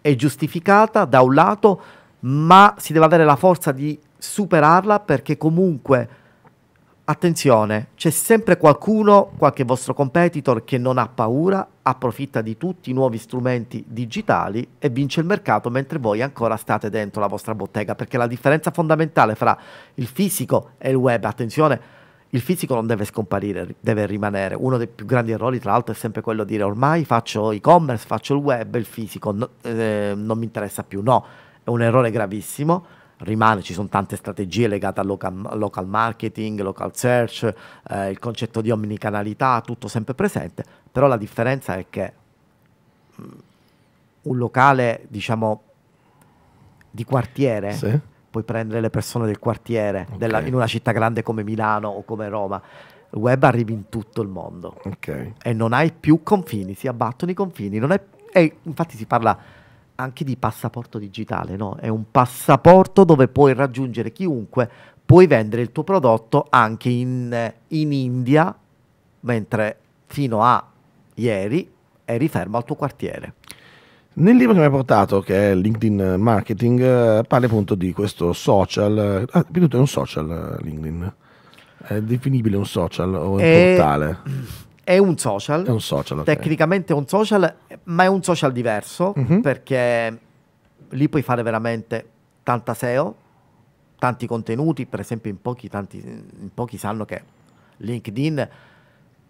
è giustificata da un lato, ma si deve avere la forza di superarla perché comunque, attenzione, c'è sempre qualcuno, qualche vostro competitor che non ha paura, approfitta di tutti i nuovi strumenti digitali e vince il mercato mentre voi ancora state dentro la vostra bottega, perché la differenza fondamentale fra il fisico e il web, attenzione, il fisico non deve scomparire, deve rimanere. Uno dei più grandi errori, tra l'altro, è sempre quello di dire ormai faccio e-commerce, faccio il web, il fisico no, eh, non mi interessa più. No, è un errore gravissimo rimane, ci sono tante strategie legate al local, local marketing, local search, eh, il concetto di omnicanalità, tutto sempre presente, però la differenza è che mm, un locale, diciamo, di quartiere, sì. puoi prendere le persone del quartiere, okay. della, in una città grande come Milano o come Roma, il web arrivi in tutto il mondo okay. e non hai più confini, si abbattono i confini, è, e infatti si parla anche di passaporto digitale, no? È un passaporto dove puoi raggiungere chiunque, puoi vendere il tuo prodotto anche in, in India, mentre fino a ieri eri fermo al tuo quartiere. Nel libro che mi hai portato, che è LinkedIn Marketing, eh, parli appunto di questo social. Ah, è un social eh, LinkedIn. È definibile un social o un e... portale? è un social. È un social. Okay. Tecnicamente è un social, ma è un social diverso mm -hmm. perché lì puoi fare veramente tanta SEO, tanti contenuti. Per esempio, in pochi, tanti, in pochi sanno che LinkedIn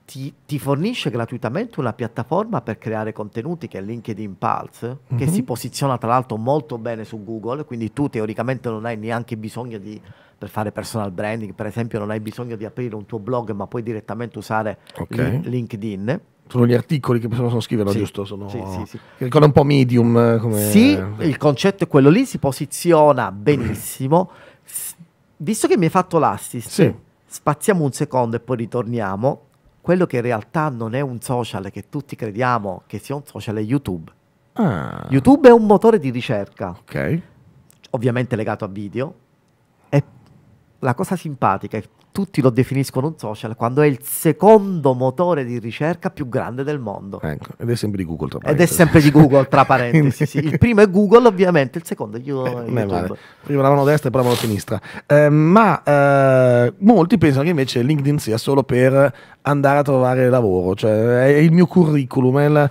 ti, ti, fornisce gratuitamente una piattaforma per creare contenuti che è LinkedIn Pulse, mm -hmm. che mhm. si posiziona tra l'altro molto bene su Google. Quindi tu teoricamente non hai neanche bisogno di per fare personal branding, per esempio non hai bisogno di aprire un tuo blog ma puoi direttamente usare okay. LinkedIn. Sono gli articoli che possono scrivere, sì. giusto? Sono... Sì, sì, sì. Ricorda un po' Medium. Eh, come... Sì, il concetto è quello lì, si posiziona benissimo. Visto che mi hai fatto l'assist, sì. spaziamo un secondo e poi ritorniamo. Quello che in realtà non è un social che tutti crediamo che sia un social è YouTube. Ah. YouTube è un motore di ricerca. Ok. Ovviamente legato a video. E la cosa simpatica è tutti lo definiscono un social quando è il secondo motore di ricerca più grande del mondo. Ecco, ed è sempre di Google, tra parentesi. Ed è sempre di Google, tra parentesi, sì. Il primo è Google, ovviamente, il secondo è eh, YouTube. Eh, Prima la mano destra e poi la mano sinistra. Eh, ma eh, molti pensano che invece LinkedIn sia solo per andare a trovare lavoro, cioè è il mio curriculum, il,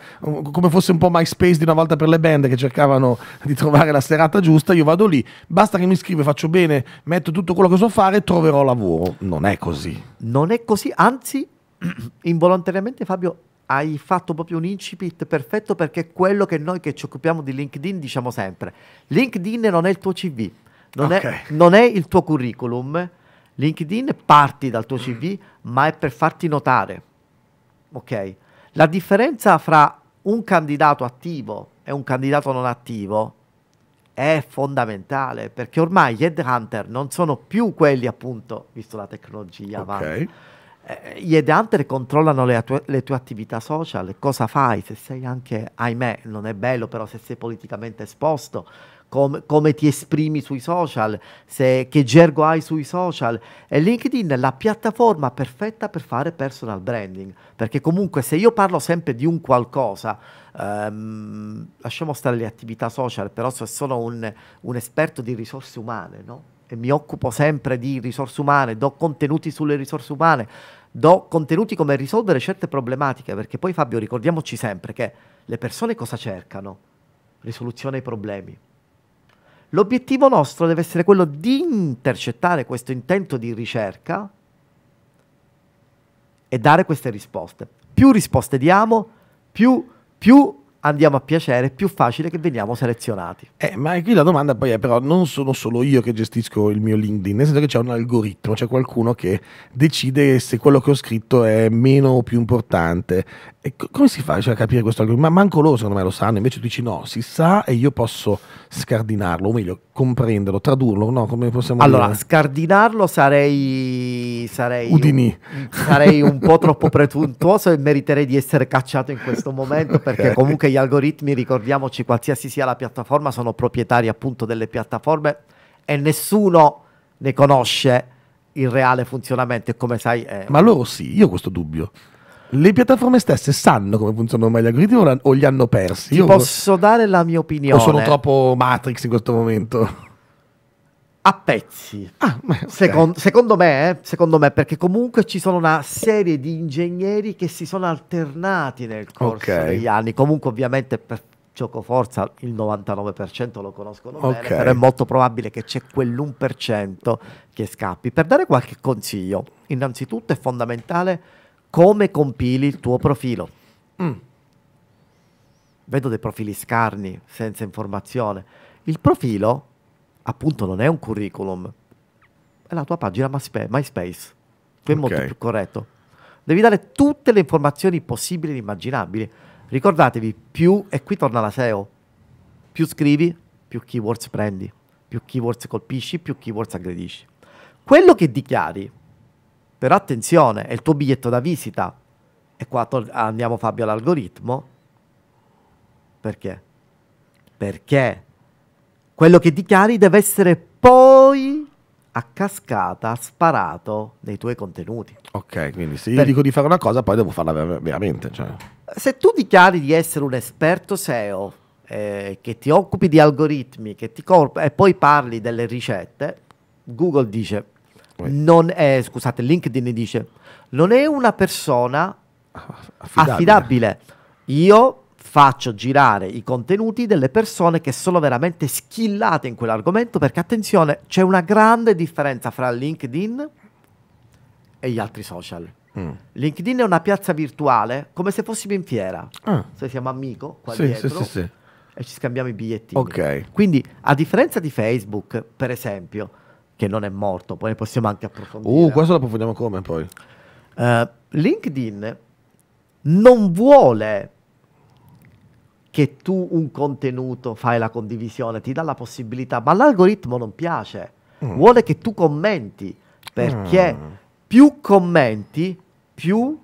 come fosse un po' MySpace di una volta per le band che cercavano di trovare la serata giusta, io vado lì, basta che mi iscrivo, faccio bene, metto tutto quello che so fare e troverò lavoro non è così. Non è così, anzi, involontariamente Fabio hai fatto proprio un incipit perfetto perché è quello che noi che ci occupiamo di LinkedIn diciamo sempre. LinkedIn non è il tuo CV, non, okay. è, non è, il tuo curriculum. LinkedIn parti dal tuo CV, ma è per farti notare. Ok? La differenza fra un candidato attivo e un candidato non attivo è è fondamentale perché ormai gli headhunter non sono più quelli appunto, visto la tecnologia, okay. ma, eh, gli headhunter controllano le, tue, le tue attività social, cosa fai, se sei anche, ahimè, non è bello però se sei politicamente esposto, come, come ti esprimi sui social, se, che gergo hai sui social. E LinkedIn è la piattaforma perfetta per fare personal branding, perché comunque se io parlo sempre di un qualcosa, ehm, lasciamo stare le attività social, però se sono un, un esperto di risorse umane, no? E mi occupo sempre di risorse umane, do contenuti sulle risorse umane, do contenuti come risolvere certe problematiche, perché poi Fabio ricordiamoci sempre che le persone cosa cercano? Risoluzione ai problemi. L'obiettivo nostro deve essere quello di intercettare questo intento di ricerca e dare queste risposte. Più risposte diamo, più più andiamo a piacere, più facile che veniamo selezionati. Eh, ma qui la domanda poi è però non sono solo io che gestisco il mio LinkedIn, nel senso che c'è un algoritmo, c'è qualcuno che decide se quello che ho scritto è meno o più importante. E co- come si fa cioè, a capire questo algoritmo? Ma manco loro secondo me lo sanno, invece tu dici no, si sa e io posso scardinarlo, o meglio comprenderlo, tradurlo, no? Come possiamo allora, dire? scardinarlo sarei... sarei Udini. Un, sarei un po' troppo presuntuoso e meriterei di essere cacciato in questo momento perché okay. comunque gli algoritmi, ricordiamoci, qualsiasi sia la piattaforma, sono proprietari appunto delle piattaforme e nessuno ne conosce il reale funzionamento. E come sai. È... Ma loro sì, io ho questo dubbio. Le piattaforme stesse sanno come funzionano ormai gli algoritmi o li hanno persi? Ti Io posso dare la mia opinione. O sono troppo Matrix in questo momento? a pezzi. Ah, beh, okay. Second, secondo, me, eh, secondo, me, perché comunque ci sono una serie di ingegneri che si sono alternati nel corso okay. degli anni. Comunque, ovviamente, per gioco forza il 99% lo conoscono okay. bene, però è molto probabile che c'è quell'1% che scappi. Per dare qualche consiglio, innanzitutto è fondamentale come compili il tuo profilo. Mm. Vedo dei profili scarni, senza informazione. Il profilo appunto non è un curriculum, è la tua pagina MySpace, che è okay. molto più corretto. Devi dare tutte le informazioni possibili e immaginabili. Ricordatevi, più, e qui torna la SEO, più scrivi, più keywords prendi, più keywords colpisci, più keywords aggredisci. Quello che dichiari, però attenzione, è il tuo biglietto da visita, e qua andiamo Fabio all'algoritmo, perché? Perché quello che dichiari deve essere poi a cascata sparato nei tuoi contenuti. Ok, quindi se io per... dico di fare una cosa, poi devo farla veramente. Cioè. Se tu dichiari di essere un esperto SEO, eh, che ti occupi di algoritmi, che ti e poi parli delle ricette, Google dice, non è, scusate, LinkedIn dice, non è una persona ah, affidabile. affidabile. Io faccio girare i contenuti delle persone che sono veramente schillate in quell'argomento perché attenzione c'è una grande differenza fra LinkedIn e gli altri social. Mm. LinkedIn è una piazza virtuale come se fossimo in fiera, ah. se siamo amico qua sì, dietro, sì, sì, e ci scambiamo i bigliettini. Okay. Quindi a differenza di Facebook per esempio che non è morto, poi ne possiamo anche approfondire. Uh, questo lo approfondiamo come poi? Uh, LinkedIn non vuole che tu un contenuto fai la condivisione, ti dà la possibilità, ma l'algoritmo non piace, mm. vuole che tu commenti, perché mm. più commenti, più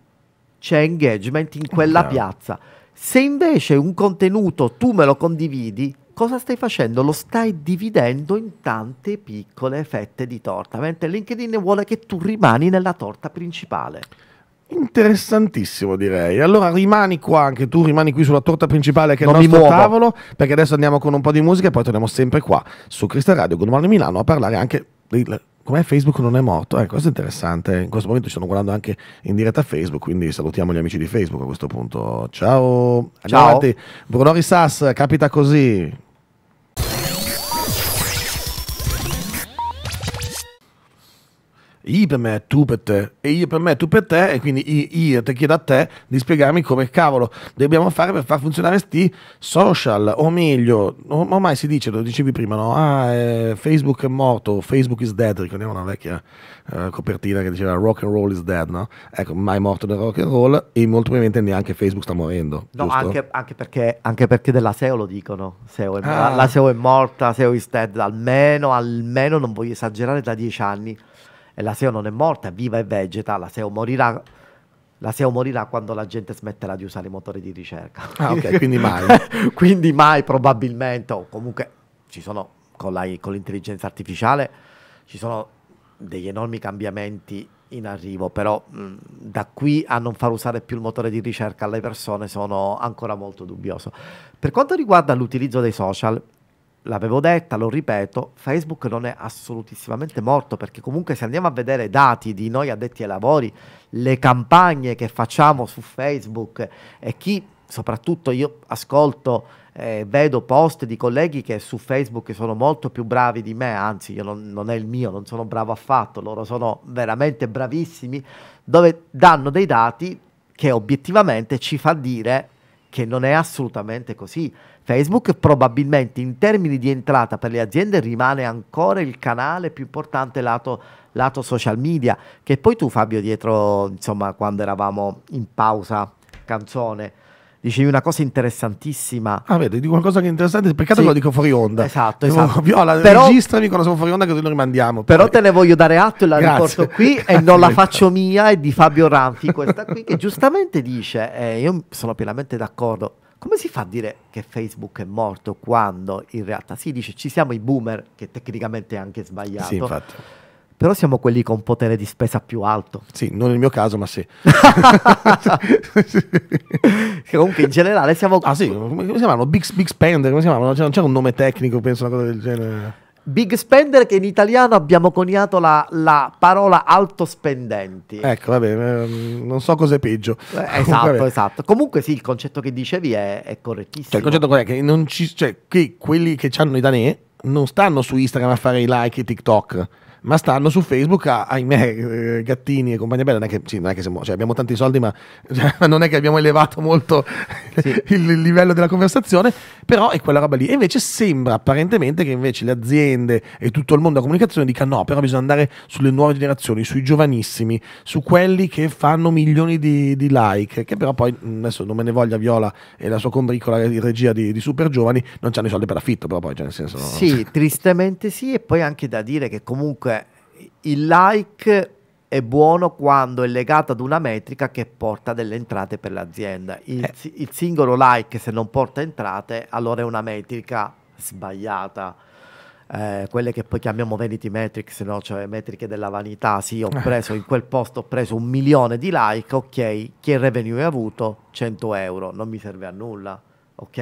c'è engagement in quella okay. piazza. Se invece un contenuto tu me lo condividi, cosa stai facendo? Lo stai dividendo in tante piccole fette di torta, mentre LinkedIn vuole che tu rimani nella torta principale. Interessantissimo direi. Allora rimani qua anche tu, rimani qui sulla torta principale che è non il nostro tavolo, perché adesso andiamo con un po' di musica e poi torniamo sempre qua su Crystal Radio Good Morning Milano a parlare anche di com'è Facebook non è morto. Eh, questo è interessante. In questo momento ci stanno guardando anche in diretta Facebook, quindi salutiamo gli amici di Facebook a questo punto. Ciao. Ciao. Avanti. Brunori Sass, capita così. I per me, tu per te, e io per me, tu per te, e quindi io ti chiedo a te di spiegarmi come cavolo dobbiamo fare per far funzionare sti social, o meglio, ormai si dice, lo dicevi prima, no? Ah, eh, Facebook è morto, Facebook is dead, ricordiamo una vecchia eh, copertina che diceva rock and roll is dead, no? Ecco, mai morto del rock and roll e molto probabilmente neanche Facebook sta morendo. No, anche, anche, perché, anche, perché, della SEO lo dicono, SEO è, ah. la, la SEO è morta, SEO is dead, almeno, almeno non voglio esagerare, da dieci anni e la SEO non è morta, è viva e vegeta, la SEO morirà la SEO morirà quando la gente smetterà di usare i motori di ricerca. Ah, okay, quindi mai. quindi mai probabilmente, o comunque ci sono con, la, con, l'intelligenza artificiale, ci sono degli enormi cambiamenti in arrivo, però mh, mm, da qui a non far usare più il motore di ricerca alle persone sono ancora molto dubbioso. Per quanto riguarda l'utilizzo dei social, l'avevo detta, lo ripeto, Facebook non è assolutissimamente morto perché comunque se andiamo a vedere dati di noi addetti ai lavori, le campagne che facciamo su Facebook e chi soprattutto io ascolto eh, vedo post di colleghi che su Facebook sono molto più bravi di me, anzi io non, non, è il mio, non sono bravo affatto, loro sono veramente bravissimi, dove danno dei dati che obiettivamente ci fa dire che non è assolutamente così. Facebook probabilmente in termini di entrata per le aziende rimane ancora il canale più importante lato, lato social media, che poi tu Fabio dietro, insomma, quando eravamo in pausa canzone, dicevi una cosa interessantissima. Ah, vedi, dico qualcosa che è interessante, peccato sì. che lo dico fuori onda. Esatto, esatto. Viola, però, registrami quando sono fuori onda che così lo rimandiamo. Però te ne voglio dare atto e la Grazie. riporto qui e non la faccio mia, è di Fabio Ranfi questa qui che giustamente dice, eh, io sono pienamente d'accordo, come si fa a dire che Facebook è morto quando in realtà si dice ci siamo i boomer, che tecnicamente è anche sbagliato. Sì, infatti. Però siamo quelli con potere di spesa più alto. Sì, non nel mio caso, ma sì. Comunque in generale siamo... Ah sì, come si chiamano? Big, big Spender, come si chiamano? Non C'è un nome tecnico, penso, una cosa del genere. Big spender che in italiano abbiamo coniato la, la parola alto spendenti. Ecco, vabbè, eh, non so cos'è peggio. Eh, esatto, esatto. Comunque sì, il concetto che dicevi è, è correttissimo. Cioè, il concetto è che, non ci, cioè, che quelli che hanno i danè non stanno su Instagram a fare i like e TikTok ma stanno su Facebook, ahimè, eh, gattini e compagnia bella, non è che, sì, non è che siamo, cioè, abbiamo tanti soldi, ma cioè, non è che abbiamo elevato molto sì. il, il, livello della conversazione, però è quella roba lì. E invece sembra apparentemente che invece le aziende e tutto il mondo della comunicazione dica no, però bisogna andare sulle nuove generazioni, sui giovanissimi, su quelli che fanno milioni di, di like, che però poi, mm, adesso non me ne voglia Viola e la sua combricola di regia di, di Super Giovani, non hanno i soldi per l'affitto, però poi, cioè, nel senso... Sì, tristemente sì, e poi anche da dire che comunque il like è buono quando è legato ad una metrica che porta delle entrate per l'azienda. Il, eh. il singolo like, se non porta entrate, allora è una metrica sbagliata. Eh, quelle che poi chiamiamo vanity metrics, no? cioè metriche della vanità. Sì, ho eh. preso in quel posto, ho preso un milione di like, ok, che revenue hai avuto? 100 euro, non mi serve a nulla ok?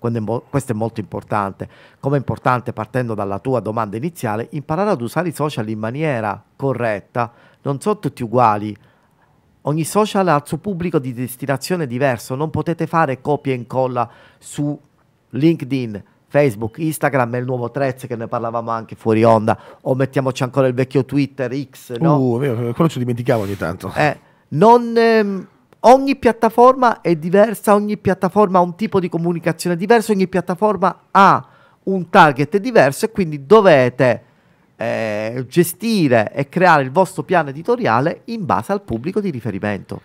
È mo- questo è molto importante. Come è importante, partendo dalla tua domanda iniziale, imparare ad usare i social in maniera corretta. Non sono tutti uguali. Ogni social ha il suo pubblico di destinazione diverso. Non potete fare copia e incolla su LinkedIn, Facebook, Instagram e il nuovo Trez che ne parlavamo anche fuori onda. O mettiamoci ancora il vecchio Twitter X, no? Uh, quello ci dimenticavo ogni tanto. Eh, non... Ehm, ogni piattaforma è diversa, ogni piattaforma ha un tipo di comunicazione diverso, ogni piattaforma ha un target diverso e quindi dovete eh, gestire e creare il vostro piano editoriale in base al pubblico di riferimento.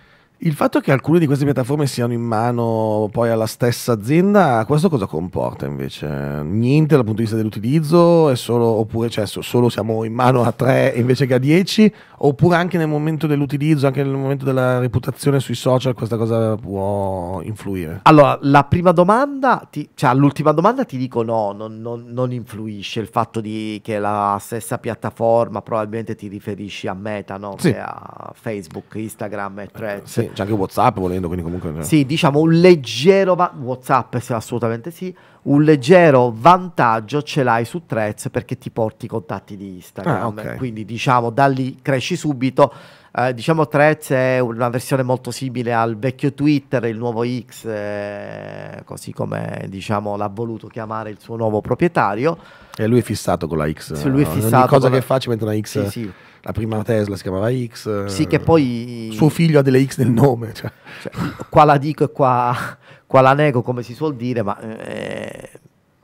Il fatto che alcune di queste piattaforme siano in mano poi alla stessa azienda, questo cosa comporta invece? Niente dal punto di vista dell'utilizzo, è solo, oppure cioè, solo siamo in mano a tre invece che a dieci? oppure anche nel momento dell'utilizzo, anche nel momento della reputazione sui social, questa cosa può influire? Allora, la prima domanda, ti, cioè all'ultima domanda ti dico no, non, non, non influisce il fatto di, che la stessa piattaforma, probabilmente ti riferisci a Meta, no? sì. a Facebook, Instagram e eh, Threads. Sì c'è anche WhatsApp volendo, quindi comunque. Eh. Sì, diciamo un leggero. Va- WhatsApp, sì, assolutamente sì. Un leggero vantaggio ce l'hai su Threads perché ti porti i contatti di Instagram. Ah, okay. Quindi diciamo da lì cresci subito eh, diciamo Threads è una versione molto simile al vecchio Twitter, il nuovo X, eh, così come diciamo, l'ha voluto chiamare il suo nuovo proprietario. E lui è fissato con la X. Sì, lui è fissato. Ogni cosa che la... fa ci mette una X. Sì, sì. La prima Tesla si chiamava X. Sì, che poi... Suo figlio ha delle X nel nome. Cioè. Cioè, qua la dico e qua, qua la nego, come si suol dire, ma... Eh,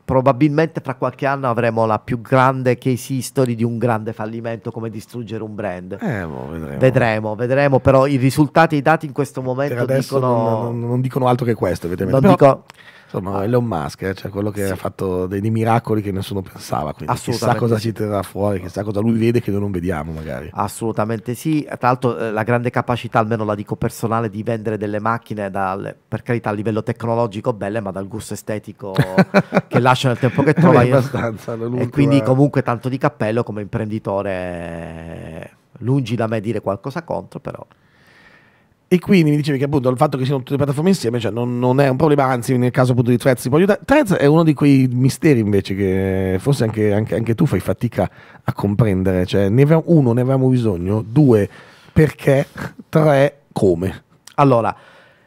probabilmente fra qualche anno avremo la più grande case history di un grande fallimento come distruggere un brand. Eh, vedremo. vedremo. vedremo, però i risultati e i dati in questo momento dicono... Non, non, non, dicono altro che questo, evidentemente. Non però... dico... Insomma, ah. Elon Musk, eh, cioè quello che sì. ha fatto dei, dei, miracoli che nessuno pensava, quindi chissà cosa ci terrà fuori, chissà cosa lui vede che noi non vediamo magari. Assolutamente sì, tra l'altro eh, la grande capacità, almeno la dico personale, di vendere delle macchine dal, per carità a livello tecnologico belle, ma dal gusto estetico che lasciano il tempo che trova. e quindi comunque tanto di cappello come imprenditore, lungi da me dire qualcosa contro, però... E quindi mi dicevi che appunto il fatto che siano tutte le piattaforme insieme cioè non, non, è un problema, anzi nel caso appunto di Threads si può aiutare. Threads è uno di quei misteri invece che forse anche, anche, anche tu fai fatica a comprendere, cioè ne avevamo, uno ne avevamo bisogno, due perché, tre come. Allora,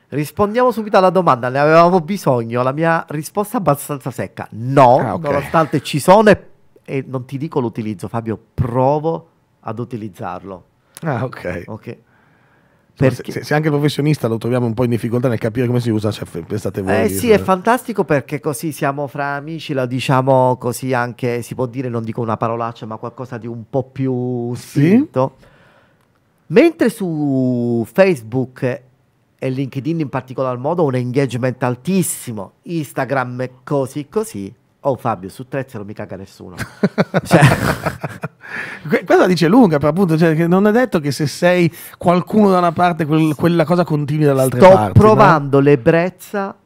rispondiamo subito alla domanda, ne avevamo bisogno, la mia risposta è abbastanza secca, no, ah, okay. nonostante ci sono e, e non ti dico l'utilizzo Fabio, provo ad utilizzarlo. Ah ok. Ok. Perché... Se, se, anche il professionista lo troviamo un po' in difficoltà nel capire come si usa, cioè, pensate voi. Eh sì, è cioè. fantastico perché così siamo fra amici, la diciamo così anche, si può dire, non dico una parolaccia, ma qualcosa di un po' più spinto. Sì? Mentre su Facebook e LinkedIn in particolar modo un engagement altissimo, Instagram è così così, Oh Fabio, su Trezza non mi caga nessuno. cioè... Questa dice lunga, però appunto, cioè, non è detto che se sei qualcuno da una parte, quel, quella cosa continui dall'altra Sto parte. Sto provando no? l'ebbrezza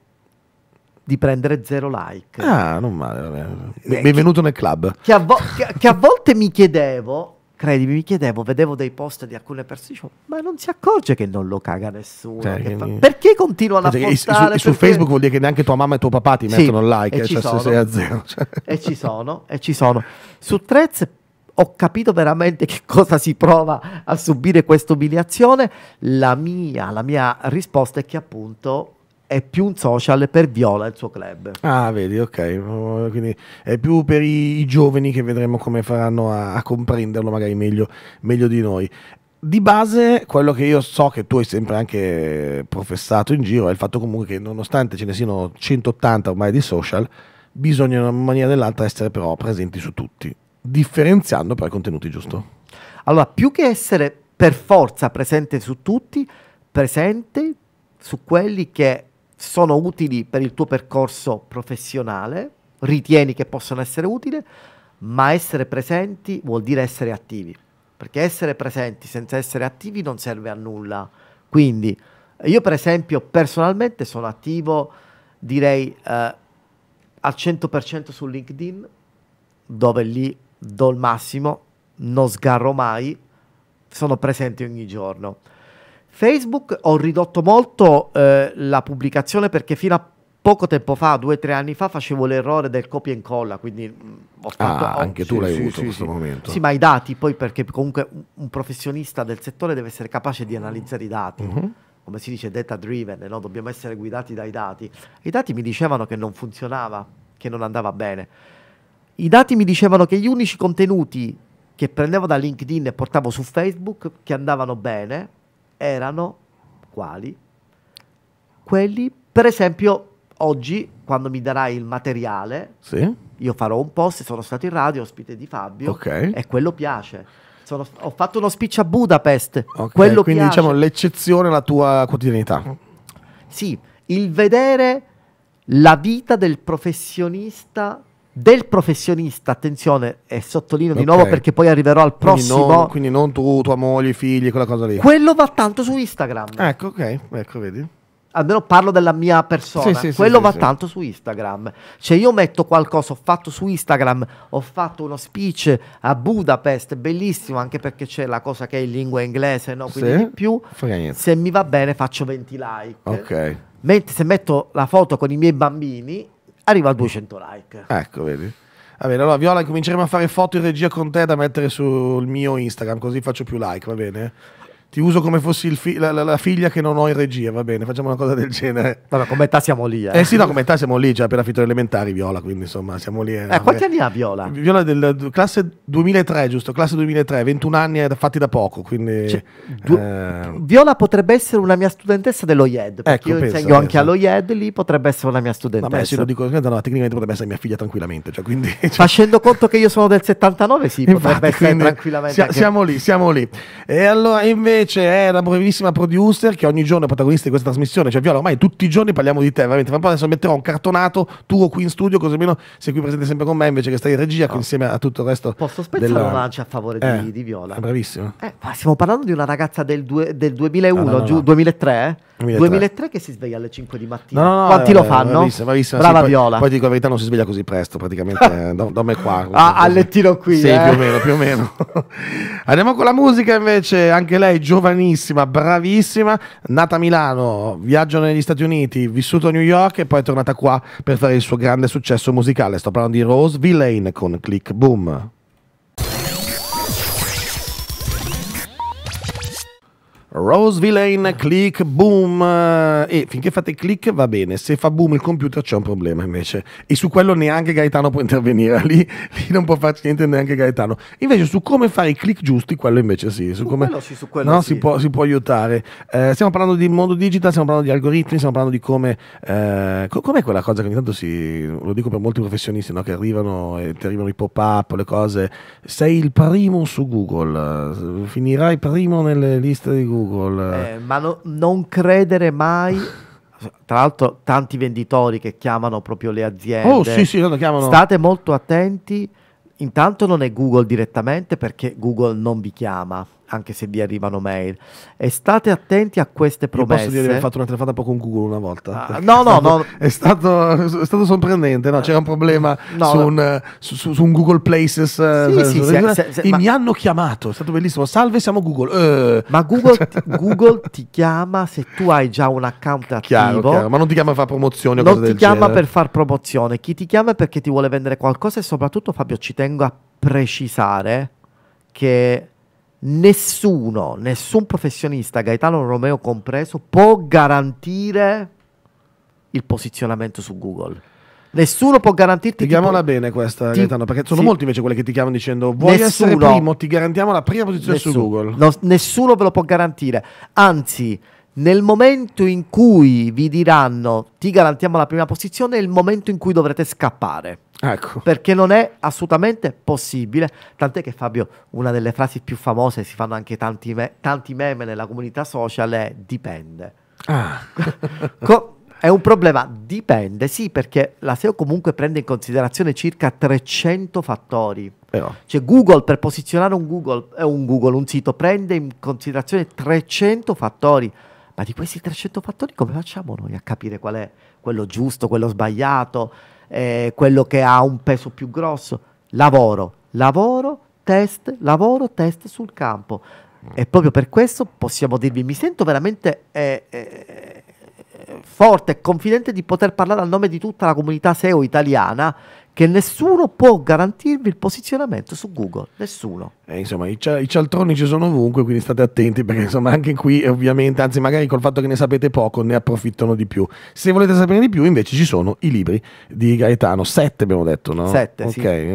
di prendere zero like. Ah, non male, vabbè. Eh, benvenuto nel club. Che a, vo- che, che a volte mi chiedevo, credimi, mi chiedevo, vedevo dei post di alcune persone, dicevo, ma non si accorge che non lo caga nessuno. Cioè, fa... Perché continuano cioè, a postare? Su, perché... su, Facebook vuol dire che neanche tua mamma e tuo papà ti mettono sì, like, cioè, se sei a zero. Cioè. E ci sono, e ci sono. Su Threads ho capito veramente che cosa si prova a subire questa umiliazione. La mia, la mia risposta è che appunto è più un social per Viola il suo club. Ah, vedi, ok. Quindi è più per i, giovani che vedremo come faranno a, a comprenderlo magari meglio, meglio di noi di base quello che io so che tu hai sempre anche professato in giro è il fatto comunque che nonostante ce ne siano 180 ormai di social, bisogna in una maniera o nell'altra essere però presenti su tutti, differenziando però i contenuti, giusto? Allora, più che essere per forza presente su tutti, presente su quelli che sono utili per il tuo percorso professionale, ritieni che possano essere utili, ma essere presenti vuol dire essere attivi, perché essere presenti senza essere attivi non serve a nulla. Quindi io per esempio personalmente sono attivo, direi, eh, al 100% su LinkedIn, dove lì do il massimo, non sgarro mai, sono presente ogni giorno. Facebook ho ridotto molto eh, la pubblicazione perché fino a poco tempo fa, due o tre anni fa, facevo l'errore del copia e incolla, quindi ho ah, fatto... Ah, ho, anche sì, tu l'hai sì, avuto sì, questo sì. momento. Sì, ma i dati poi, perché comunque un professionista del settore deve essere capace di analizzare i dati, uh-huh. come si dice data driven, no? dobbiamo essere guidati dai dati. I dati mi dicevano che non funzionava, che non andava bene. I dati mi dicevano che gli unici contenuti che prendevo da LinkedIn e portavo su Facebook, che andavano bene, erano quali? Quelli, per esempio, oggi quando mi darai il materiale, sì. io farò un post, sono stato in radio, ospite di Fabio, okay. e quello piace. Sono, ho fatto uno speech a Budapest. Okay, quello quindi piace. diciamo l'eccezione alla tua quotidianità. Sì, il vedere la vita del professionista del professionista, attenzione, e sottolineo okay. di nuovo perché poi arriverò al prossimo. Quindi non, quindi non tu, tua moglie, i figli, quella cosa lì. Quello va tanto su Instagram. Ecco, ok, ecco, vedi almeno parlo della mia persona, sì, sì, quello sì, va tanto su Instagram. Cioè io metto qualcosa, ho fatto su Instagram, ho fatto uno speech a Budapest, bellissimo, anche perché c'è la cosa che è in lingua inglese, no? Quindi di più, se mi va bene faccio 20 like. Ok. Mentre se metto la foto con i miei bambini, arriva a 200 like. Ecco, vedi. Va bene, allora Viola cominceremo a fare foto in regia con te da mettere sul mio Instagram, così faccio più like, va bene? ti uso come fossi fi- la, la, la, figlia che non ho in regia, va bene, facciamo una cosa del genere. Vabbè, come età siamo lì. Eh, eh sì, no, come età siamo lì, già cioè per affitto elementari, Viola, quindi insomma siamo lì. Eh, eh quanti anni ha Viola? Viola del classe 2003, giusto? Classe 2003, 21 anni eh, fatti da poco, quindi... Cioè, du- eh... Viola potrebbe essere una mia studentessa dell'OIED, perché ecco, io insegno pensa, anche IED, lì potrebbe essere una mia studentessa. Vabbè, sì, lo dico, no, tecnicamente potrebbe essere mia figlia tranquillamente, cioè, quindi... Cioè... Facendo conto che io sono del 79, sì, Infatti, potrebbe essere tranquillamente. Si- anche... Siamo lì, siamo lì. E allora invece invece è una bravissima producer che ogni giorno è protagonista di questa trasmissione. Cioè, Viola, ormai tutti i giorni parliamo di te, veramente. Ma un adesso metterò un cartonato tuo qui in studio, così almeno sei qui presente sempre con me invece che stai in regia no. insieme a tutto il resto. Posso spezzare una lancia a favore eh, di, di, Viola? È bravissima. Eh, stiamo parlando di una ragazza del, due, del 2001, no, no, giù, 2003, 2003, 2003. che si sveglia alle 5 di mattina. Quanti lo eh, fanno? Bravissima, bravissima. Brava sì, Viola. Poi, dico la verità, non si sveglia così presto, praticamente. Eh, do, me qua. Ah, al lettino qui. Sì, eh. più o meno, più o meno. Andiamo con la musica invece, anche lei giovanissima, bravissima, nata a Milano, viaggio negli Stati Uniti, vissuto a New York e poi è tornata qua per fare il suo grande successo musicale. Sto parlando di Rose Villain con Click Boom. Rose Villain, click, boom. E finché fate click va bene, se fa boom il computer c'è un problema invece. E su quello neanche Gaetano può intervenire, lì, lì non può farci niente neanche Gaetano. Invece su come fare i click giusti, quello invece sì. Su, su come, quello sì, su quello no, sì. si, può, si, può, aiutare. Eh, stiamo parlando di mondo digital, stiamo parlando di algoritmi, stiamo parlando di come... Eh, co- com'è quella cosa che ogni tanto si... lo dico per molti professionisti no? che arrivano e ti arrivano i pop-up, le cose. Sei il primo su Google, finirai primo nelle liste di Google Google. Eh, ma no, non credere mai tra l'altro tanti venditori che chiamano proprio le aziende. Oh, sì, sì, chiamano. State molto attenti. Intanto non è Google direttamente perché Google non vi chiama anche se vi arrivano mail. E state attenti a queste promesse. Io posso dire di aver fatto una telefonata un con Google una volta. Ah, no, no, stato, no. È stato, è stato sorprendente, no? C'era un problema no, su, un, su, su, un, Google Places. Sì, eh, sì, sì, se, se, mi ma... hanno chiamato, è stato bellissimo. Salve, siamo Google. Uh. Ma Google, Google, ti chiama se tu hai già un account attivo. Chiaro, chiaro. Ma non ti chiama per fare promozione o non ti chiama per far promozione. Chi ti chiama è perché ti vuole vendere qualcosa e soprattutto, Fabio, ci tengo a precisare che nessuno, nessun professionista, Gaetano Romeo compreso, può garantire il posizionamento su Google. Nessuno può garantirti. Ti chiamala bene questa, ti, Gaetano, perché sono sì. molti invece quelli che ti chiamano dicendo vuoi nessuno, essere primo, ti garantiamo la prima posizione nessuno, su Google. No, nessuno ve lo può garantire. Anzi, nel momento in cui vi diranno ti garantiamo la prima posizione, è il momento in cui dovrete scappare. Ecco. Perché non è assolutamente possibile. Tant'è che Fabio, una delle frasi più famose, si fanno anche tanti, me- tanti meme nella comunità social, è dipende. Ah. Co- è un problema, dipende, sì, perché la SEO comunque prende in considerazione circa 300 fattori. Però. Cioè Google, per posizionare un Google, un Google, un sito, prende in considerazione 300 fattori ma di questi 300 fattori come facciamo noi a capire qual è quello giusto, quello sbagliato, eh, quello che ha un peso più grosso? Lavoro, lavoro, test, lavoro, test sul campo. E proprio per questo possiamo dirvi, mi sento veramente eh, eh, forte e confidente di poter parlare a nome di tutta la comunità SEO italiana che nessuno può garantirvi il posizionamento su Google, nessuno. Eh, insomma, i, i, cialtroni ci sono ovunque, quindi state attenti perché insomma anche qui eh, ovviamente, anzi magari col fatto che ne sapete poco, ne approfittano di più. Se volete sapere di più invece ci sono i libri di Gaetano, sette abbiamo detto, no? Sette, Ok, sì. Cioè,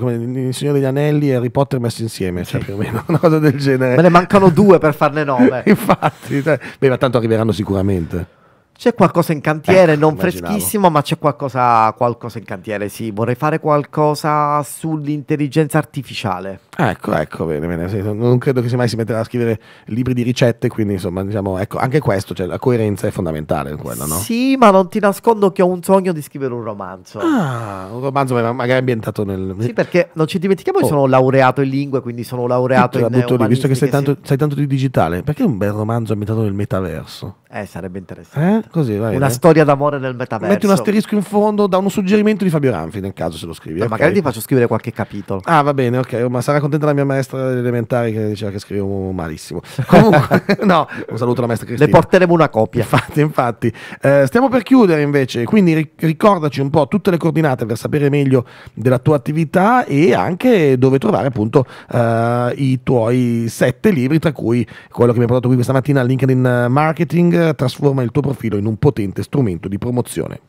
come Il Signore degli Anelli e Harry Potter messi insieme, cioè, sì. cioè più o meno, una cosa del genere. Me ne mancano due per farne nove. Infatti, cioè, beh, ma tanto arriveranno sicuramente. C'è qualcosa in cantiere, ecco, non immaginavo. freschissimo, ma c'è qualcosa, qualcosa, in cantiere, sì. Vorrei fare qualcosa sull'intelligenza artificiale. Ecco, ecco, bene, bene. Non credo che si mai si metterà a scrivere libri di ricette, quindi insomma, diciamo, ecco, anche questo, cioè la coerenza è fondamentale in quello, no? Sì, ma non ti nascondo che ho un sogno di scrivere un romanzo. Ah, un romanzo magari ambientato nel... Sì, perché non ci dimentichiamo che oh. sono laureato in lingue, quindi sono laureato Tutto in... La butto lì, visto che sei tanto, sei tanto di digitale, perché un bel romanzo ambientato nel metaverso? Eh, sarebbe interessante. Eh? Così, vai, una eh? storia d'amore nel metaverso. Metti un asterisco in fondo, da un suggerimento di Fabio Ranfi nel caso se lo scrivi. No, eh, okay. Magari ti faccio scrivere qualche capitolo. Ah, va bene, ok. Ma sarà contenta la mia maestra elementare che diceva che scrivevo malissimo. Comunque, no, un saluto alla maestra Cristina. Le porteremo una copia. Infatti, infatti. Eh, stiamo per chiudere invece, quindi ricordaci un po' tutte le coordinate per sapere meglio della tua attività e anche dove trovare appunto eh, i tuoi sette libri, tra cui quello che mi ha portato qui questa mattina, LinkedIn Marketing trasforma il tuo profilo in un potente strumento di promozione.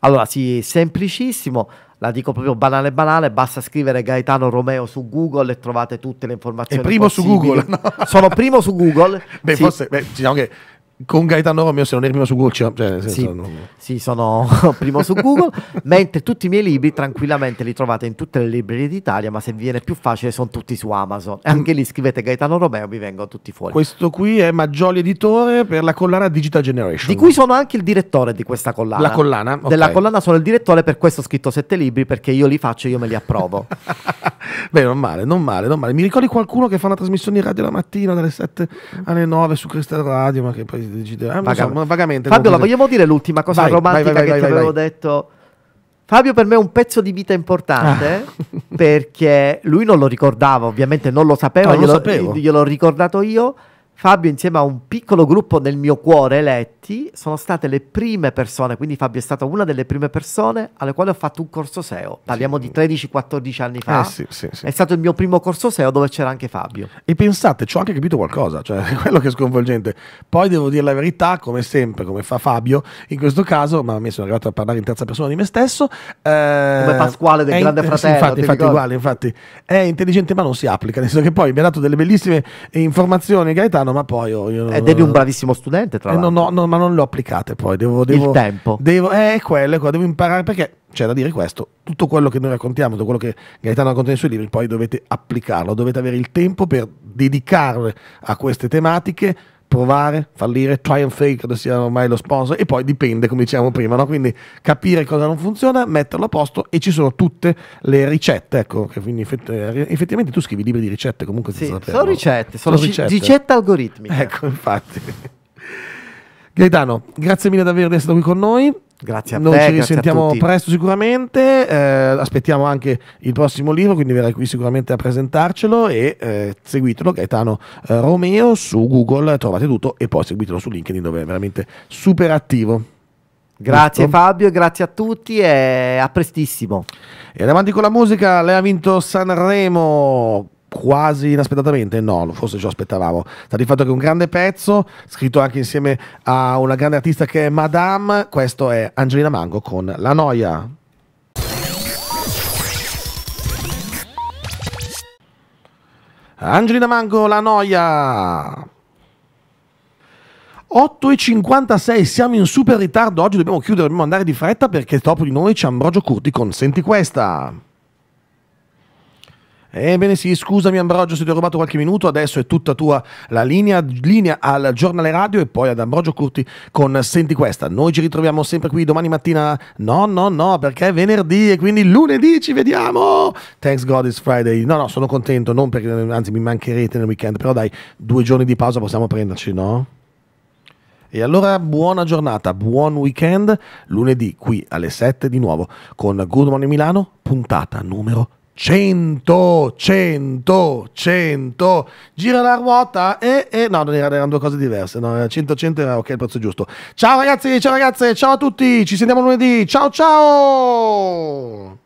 Allora, sì, semplicissimo, la dico proprio banale banale, basta scrivere Gaetano Romeo su Google e trovate tutte le informazioni. È primo possibili. su Google, no? Sono primo su Google. beh, sì. forse, beh, diciamo che con Gaetano Romeo se non eri prima su Google cioè, senso, sì, non... sì, sono primo su Google mentre tutti i miei libri tranquillamente li trovate in tutte le librerie d'Italia ma se vi viene più facile sono tutti su Amazon e anche lì scrivete Gaetano Romeo vi vengono tutti fuori questo qui è Maggioli Editore per la collana Digital Generation di cui sono anche il direttore di questa collana la collana okay. della collana sono il direttore per questo ho scritto sette libri perché io li faccio e io me li approvo beh non male non male non male mi ricordi qualcuno che fa una trasmissione in radio la mattina dalle 7 alle 9 su Crystal Radio ma che poi decidere. Ah, Vagam- so, vagamente. Fabio, la vogliamo dire l'ultima cosa vai, romantica vai, vai, che ti avevo detto? Fabio per me è un pezzo di vita importante ah. perché lui non lo ricordava, ovviamente non lo sapeva, ah, no, glielo, lo gliel'ho ricordato io. Fabio insieme a un piccolo gruppo nel mio cuore eletti sono state le prime persone, quindi Fabio è stata una delle prime persone alle quali ho fatto un corso SEO. Parliamo sì. di 13-14 anni fa. Eh, sì, sì, è stato il mio primo corso SEO dove c'era anche Fabio. E pensate, ci ho anche capito qualcosa, cioè quello che è sconvolgente. Poi devo dire la verità, come sempre, come fa Fabio, in questo caso, ma a me sono arrivato a parlare in terza persona di me stesso. Eh, come Pasquale del Grande Fratello. infatti, infatti uguale, infatti. È intelligente ma non si applica, nel senso che poi mi ha dato delle bellissime informazioni Gaetano italiano, ma poi io, io eh, devi un bravissimo studente, tra eh, l'altro. No, no, ma non lo applicate poi. Devo, devo, Il tempo. Devo, eh, quello, ecco, devo imparare perché c'è da dire questo, tutto quello che noi raccontiamo, tutto quello che Gaetano racconta nei suoi libri, poi dovete applicarlo, dovete avere il tempo per dedicarvi a queste tematiche provare, fallire, try and fake, credo sia ormai lo sponsor, e poi dipende, come dicevamo prima, no? quindi capire cosa non funziona, metterlo a posto e ci sono tutte le ricette, ecco, quindi effett- effettivamente tu scrivi libri di ricette comunque sì, Sono ricette, sono, sono ricette. ricette algoritmiche. Ecco, infatti. Gaetano, grazie mille davvero di essere qui con noi. Grazie a Noi te. Noi ci risentiamo presto sicuramente, eh, aspettiamo anche il prossimo libro, quindi verrai qui sicuramente a presentarcelo e eh, seguitelo Gaetano eh, Romeo su Google, trovate tutto e poi seguitelo su LinkedIn dove è veramente super attivo. Grazie Tutto. Fabio, grazie a tutti e a prestissimo. E andiamo avanti con la musica, lei ha vinto Sanremo quasi inaspettatamente? No, forse ce aspettavamo. Sta di fatto che un grande pezzo, scritto anche insieme a una grande artista che è Madame. Questo è Angelina Mango con La Noia. Angelina Mango, La Noia. 8.56, siamo in super ritardo oggi, dobbiamo chiudere, dobbiamo andare di fretta perché dopo di noi c'è Ambrogio Curti con Senti questa. Ebbene sì, scusami Ambrogio se ti ho rubato qualche minuto, adesso è tutta tua la linea, linea al giornale radio e poi ad Ambrogio Curti con Senti questa. Noi ci ritroviamo sempre qui domani mattina, no no no perché è venerdì e quindi lunedì ci vediamo! Thanks God it's Friday, no no sono contento, non perché anzi mi mancherete nel weekend, però dai due giorni di pausa possiamo prenderci, no? E allora buona giornata, buon weekend, lunedì qui alle 7 di nuovo con Good Morning Milano, puntata numero 3. 100, 100, 100, gira la ruota e, eh, e eh, no, non erano, erano due cose diverse, no, 100, 100 era ok il prezzo giusto. Ciao ragazzi, ciao ragazze, ciao a tutti, ci sentiamo lunedì, ciao ciao!